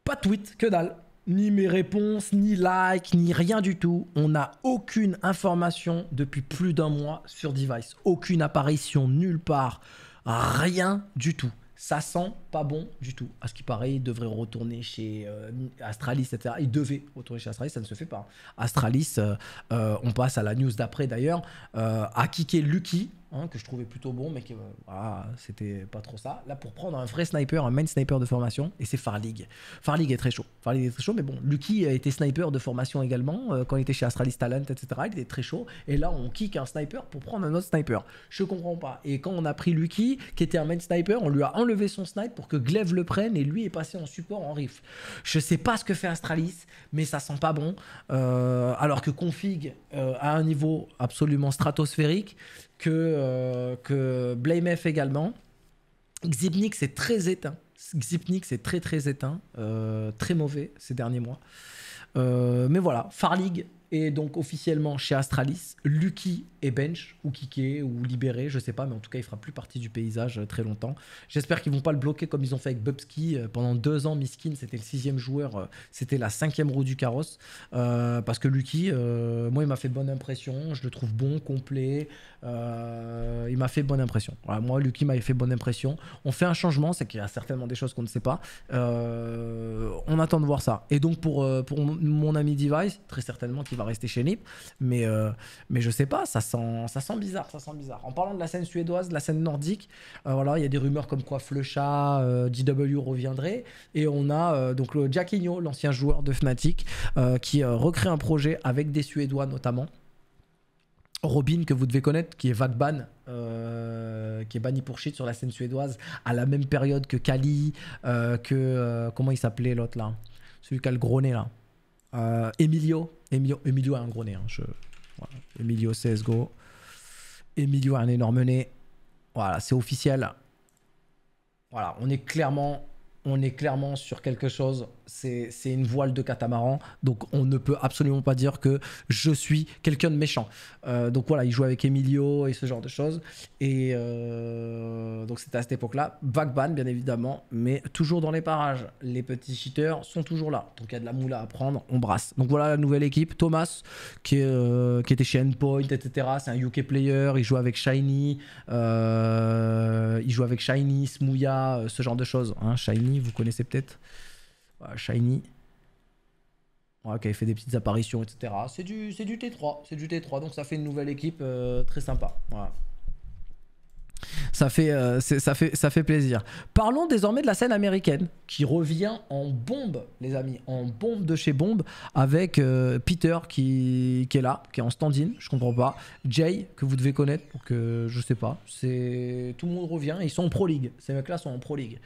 Pas de tweet, que dalle ni mes réponses, ni like, ni rien du tout. On n'a aucune information depuis plus d'un mois sur Device. Aucune apparition nulle part. Rien du tout. Ça sent pas bon du tout. À ce qui paraît, il devrait retourner chez euh, Astralis, etc. Il devait retourner chez Astralis, ça ne se fait pas. Astralis, euh, euh, on passe à la news d'après d'ailleurs, a kické Lucky, hein, que je trouvais plutôt bon, mais que ah, c'était pas trop ça. Là, pour prendre un vrai sniper, un main sniper de formation, et c'est Farlig. Farlig est très chaud. Farlig est très chaud, mais bon, Lucky été sniper de formation également, quand il était chez Astralis Talent, etc. Il était très chaud. Et là, on kick un sniper pour prendre un autre sniper. Je comprends pas. Et quand on a pris Lucky, qui était un main sniper, on lui a enlevé son sniper pour que Glaive le prenne et lui est passé en support en rifle. Je sais pas ce que fait Astralis, mais ça sent pas bon. Euh, alors que Config euh, a un niveau absolument stratosphérique, que, euh, BlameF également. Xipnik c'est très éteint. Xipnik c'est très très éteint, très mauvais ces derniers mois. mais voilà, Farleague et donc officiellement chez Astralis, Lucky est bench ou kické ou libéré, je sais pas, mais en tout cas il fera plus partie du paysage euh, très longtemps. J'espère qu'ils vont pas le bloquer comme ils ont fait avec Bubski euh, pendant deux ans. Miskin c'était le sixième joueur, euh, c'était la cinquième roue du carrosse parce que Lucky, moi il m'a fait bonne impression, je le trouve bon, complet, il m'a fait bonne impression. moi Lucky m'a fait bonne impression. On fait un changement, c'est qu'il y a certainement des choses qu'on ne sait pas. on attend de voir ça. Et donc pour pour mon ami Device, très certainement qu'il va rester chez Nip. Mais, euh, mais je sais pas, ça sent, ça sent bizarre, ça sent bizarre. En parlant de la scène suédoise, de la scène nordique, euh, voilà, il y a des rumeurs comme quoi Flecha, DW euh, reviendrait. Et on a donc le Jackinho, l'ancien joueur de Fnatic, qui recrée un projet avec des Suédois notamment. Robin, que vous devez connaître, qui est Vagban, euh, qui est banni pour shit sur la scène suédoise, à la même période que Kali, que. comment il s'appelait l'autre là Celui qui a le gros nez là. Emilio, Emilio, a un gros nez. Hein, je... Emilio CSGO. Emilio a un énorme nez. Voilà, c'est officiel. Voilà, on est clairement, on est clairement sur quelque chose c'est une voile de catamaran. Donc on ne peut absolument pas dire que je suis quelqu'un de méchant. Euh, donc voilà, il joue avec Emilio et ce genre de choses. Et euh, donc c'était à cette époque-là. bagban, bien évidemment, mais toujours dans les parages. Les petits cheaters sont toujours là. Donc il y a de la moula à prendre, on brasse. Donc voilà la nouvelle équipe. Thomas, qui, euh, qui était chez Endpoint, etc. C'est un UK player. Il joue avec Shiny. il joue avec Shiny, Smouya, ce genre de choses. Hein. Shiny, vous connaissez peut-être. Bah, Shiny. qui avait fait des petites apparitions, etc. C'est du, du T3. C'est du T3. Donc ça fait une nouvelle équipe euh, très sympa. Voilà. Ça fait, euh, ça, fait, ça fait plaisir. Parlons désormais de la scène américaine qui revient en bombe, les amis, en bombe de chez bombe avec euh, Peter qui, est là, qui est en stand-in, je comprends pas. Jay, que vous devez connaître, donc ne je sais pas. C'est Tout le monde revient, ils sont en Pro League. Ces mecs-là sont en Pro League.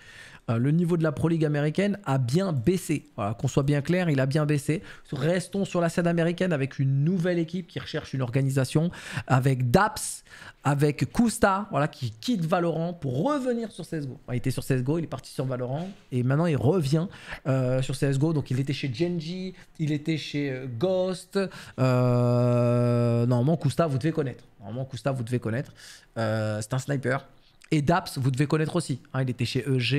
Euh, le niveau de la Pro League américaine a bien baissé. qu'on soit bien clair, il a bien baissé. Restons sur la scène américaine avec une nouvelle équipe qui recherche une organisation, avec Daps, avec Kusta, voilà, qui quitte Valorant pour revenir sur CSGO. Il était sur CSGO, il est parti sur Valorant, et maintenant il revient euh, sur CSGO. Donc il était chez Genji, il était chez euh, Ghost. Normalement, Kusta, vous devez connaître. Normalement, Kusta, vous devez connaître. c'est un sniper. Et Daps, vous devez connaître aussi. Hein. il était chez EG.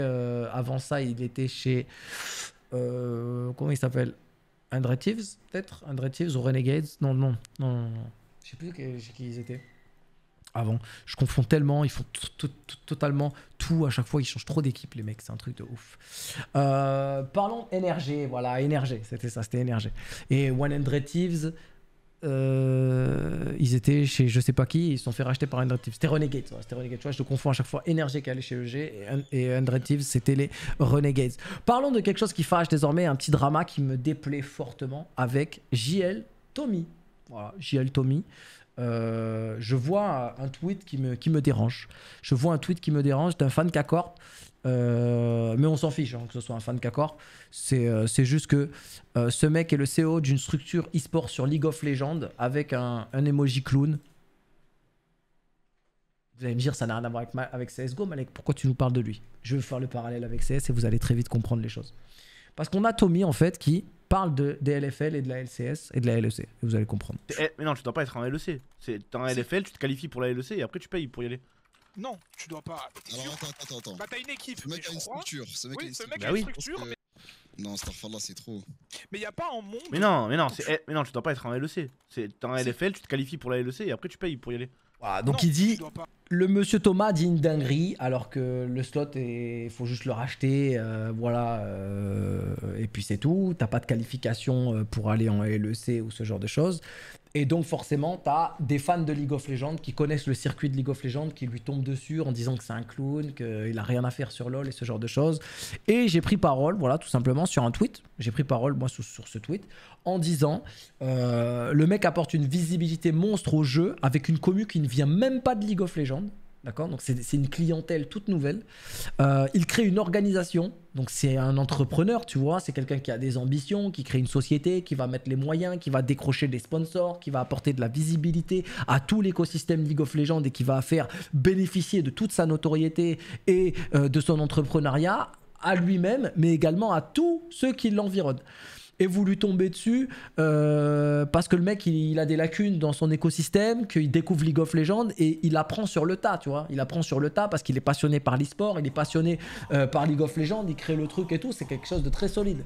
Euh, avant ça, il était chez. Euh, comment il s'appelle Andretives, peut-être Andretives ou Renegades Non, non, non, je non. Je sais plus qui ils étaient avant. Je confonds tellement, ils font totalement tout à chaque fois. Ils changent trop d'équipe, les mecs. C'est un truc de ouf. Euh, parlons NRG, voilà, énergie c'était ça, c'était NRG. Et One Hundred euh, ils étaient chez je sais pas qui, ils se sont fait racheter par Andretti C'était Renegades, ouais, c'était Renegades. Tu vois, je te confonds à chaque fois. Energy qui allait chez EG et, Andretti c'était les Renegades. Parlons de quelque chose qui fâche désormais, un petit drama qui me déplaît fortement avec JL Tommy. Voilà, JL Tommy. Euh, je vois un tweet qui me, qui me dérange. Je vois un tweet qui me dérange d'un fan K-Corp. Euh, mais on s'en fiche hein, que ce soit un fan K-Corp. Euh, c'est juste que ce mec est le CEO d'une structure e-sport sur League of Legends avec un, un emoji clown. Vous allez me dire, ça n'a rien à voir avec, ma, avec CSGO, Malek, pourquoi tu nous parles de lui Je vais faire le parallèle avec CS et vous allez très vite comprendre les choses. Parce qu'on a Tommy en fait qui parle de, des LFL et de la LCS et de la LEC. Et vous allez comprendre. Eh, mais non, tu dois pas être en LEC. C'est- T'es en LFL, tu te qualifies pour la LEC et après tu payes pour y aller. Non, tu dois pas. Alors attends, attends, attends. Bah, t'as une équipe, Ce mec a une structure. Ce mec a une mec structure. a bah une oui. structure, mais Non, Starfall là, c'est trop. il y'a a pas en monde. Mais non, mais non, c'est, eh, mais non, tu dois pas être en LEC. C'est, t'es en LFL, tu te qualifies pour la LEC et après tu payes pour y aller. Ah, donc il dit le monsieur Thomas dit une dinguerie alors que le slot il faut juste le racheter euh, voilà euh, et puis c'est tout t'as pas de qualification euh, pour aller en LEC ou ce genre de choses et donc forcément, tu as des fans de League of Legends qui connaissent le circuit de League of Legends, qui lui tombent dessus en disant que c'est un clown, qu'il a rien à faire sur LoL et ce genre de choses. Et j'ai pris parole, voilà, tout simplement sur un tweet. J'ai pris parole, moi, sur, ce tweet, en disant euh, le mec apporte une visibilité monstre au jeu avec une commu qui ne vient même pas de League of Legends. Donc c'est une clientèle toute nouvelle. Euh, il crée une organisation. Donc c'est un entrepreneur, tu vois. C'est quelqu'un qui a des ambitions, qui crée une société, qui va mettre les moyens, qui va décrocher des sponsors, qui va apporter de la visibilité à tout l'écosystème League of Legends et qui va faire bénéficier de toute sa notoriété et euh, de son entrepreneuriat à lui-même, mais également à tous ceux qui l'environnent et voulu tomber dessus euh, parce que le mec il, a des lacunes dans son écosystème, qu'il découvre League of Legends et il apprend sur le tas, tu vois. Il apprend sur le tas parce qu'il est passionné par l'e-sport, il est passionné euh, par League of Legends, il crée le truc et tout, c'est quelque chose de très solide.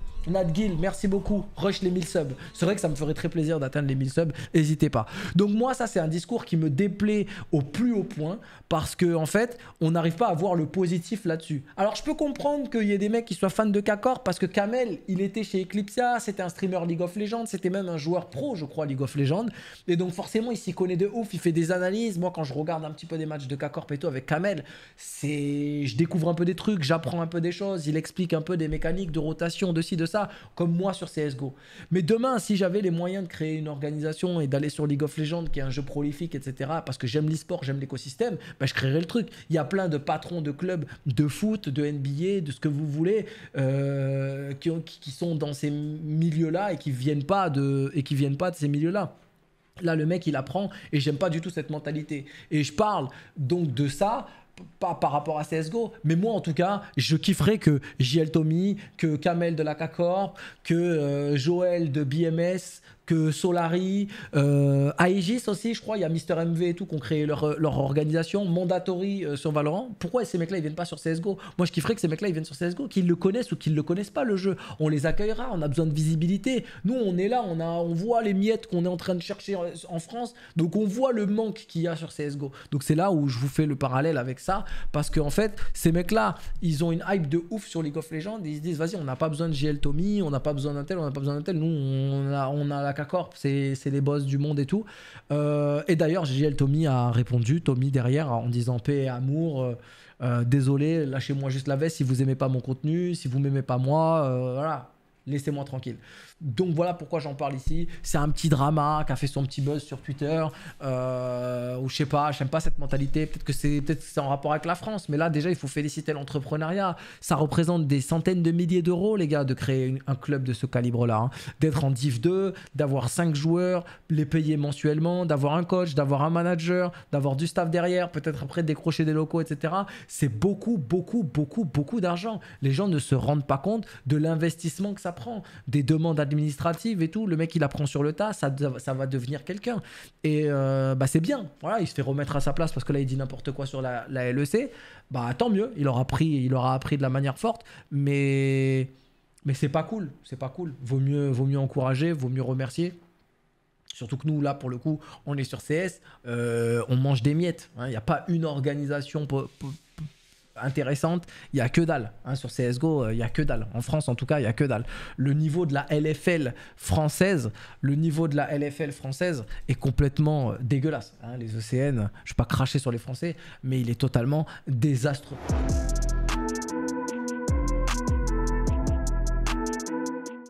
Gill, merci beaucoup, rush les 1000 subs. C'est vrai que ça me ferait très plaisir d'atteindre les 1000 subs, n'hésitez pas. Donc moi ça c'est un discours qui me déplaît au plus haut point parce que en fait on n'arrive pas à voir le positif là-dessus. Alors je peux comprendre qu'il y ait des mecs qui soient fans de Kakor parce que Kamel il était chez Eclipsia c'était un streamer League of Legends, c'était même un joueur pro, je crois, League of Legends. Et donc forcément, il s'y connaît de ouf, il fait des analyses. Moi, quand je regarde un petit peu des matchs de k avec Kamel, c'est... je découvre un peu des trucs, j'apprends un peu des choses, il explique un peu des mécaniques de rotation, de ci, de ça, comme moi sur CSGO. Mais demain, si j'avais les moyens de créer une organisation et d'aller sur League of Legends, qui est un jeu prolifique, etc., parce que j'aime l'e-sport, j'aime l'écosystème, ben, je créerais le truc. Il y a plein de patrons de clubs de foot, de NBA, de ce que vous voulez, euh, qui, qui, qui sont dans ces milieux-là et qui viennent pas de et qui viennent pas de ces milieux-là. Là, le mec, il apprend et j'aime pas du tout cette mentalité. Et je parle donc de ça pas par rapport à CSGO, mais moi en tout cas, je kifferais que JL Tommy, que Kamel de la K que Joel euh, Joël de BMS, que Solari, euh, Aegis aussi, je crois, il y a Mister MV et tout qui ont créé leur, euh, organisation, Mandatory euh, sur Valorant. Pourquoi ces mecs-là ils viennent pas sur CSGO Moi je kifferais que ces mecs-là ils viennent sur CSGO, qu'ils le connaissent ou qu'ils le connaissent pas le jeu. On les accueillera, on a besoin de visibilité. Nous on est là, on, a, on voit les miettes qu'on est en train de chercher en, France, donc on voit le manque qu'il y a sur CSGO. Donc c'est là où je vous fais le parallèle avec ça, parce qu'en fait, ces mecs-là, ils ont une hype de ouf sur League of Legends, ils se disent vas-y, on n'a pas besoin de GL Tommy, on n'a pas besoin d'un tel, on n'a pas besoin d'un tel, nous on a, on a la D'accord, c'est les boss du monde et tout. Euh, et d'ailleurs, JL Tommy a répondu, Tommy derrière, en disant paix et amour. Euh, euh, désolé, lâchez-moi juste la veste si vous aimez pas mon contenu, si vous m'aimez pas moi, voilà, laissez-moi tranquille. Donc voilà pourquoi j'en parle ici. C'est un petit drama qui a fait son petit buzz sur Twitter. Euh, ou je sais pas, j'aime pas cette mentalité. Peut-être que c'est peut en rapport avec la France. Mais là déjà, il faut féliciter l'entrepreneuriat. Ça représente des centaines de milliers d'euros, les gars, de créer un club de ce calibre-là. Hein. D'être en Div 2, d'avoir cinq joueurs, les payer mensuellement, d'avoir un coach, d'avoir un manager, d'avoir du staff derrière, peut-être après décrocher des locaux, etc. C'est beaucoup, beaucoup, beaucoup, beaucoup d'argent. Les gens ne se rendent pas compte de l'investissement que ça prend. Des demandes à administrative et tout. Le mec, il apprend sur le tas, ça, va devenir quelqu'un. Et euh, bah, c'est bien. Voilà, il se fait remettre à sa place parce que là, il dit n'importe quoi sur la, LEC. Bah, tant mieux. Il aura appris, il aura appris de la manière forte. Mais, mais c'est pas cool. C'est pas cool. Vaut mieux, vaut mieux encourager, vaut mieux remercier. Surtout que nous, là, pour le coup, on est sur CS, euh, on mange des miettes. Il hein, n'y a pas une organisation pour intéressante, il y a que dalle. Hein, sur CSGO, euh, il y a que dalle. En France, en tout cas, il n'y a que dalle. Le niveau de la LFL française, le niveau de la LFL française est complètement euh, dégueulasse. Hein. les OCN, e je ne vais pas cracher sur les Français, mais il est totalement désastreux.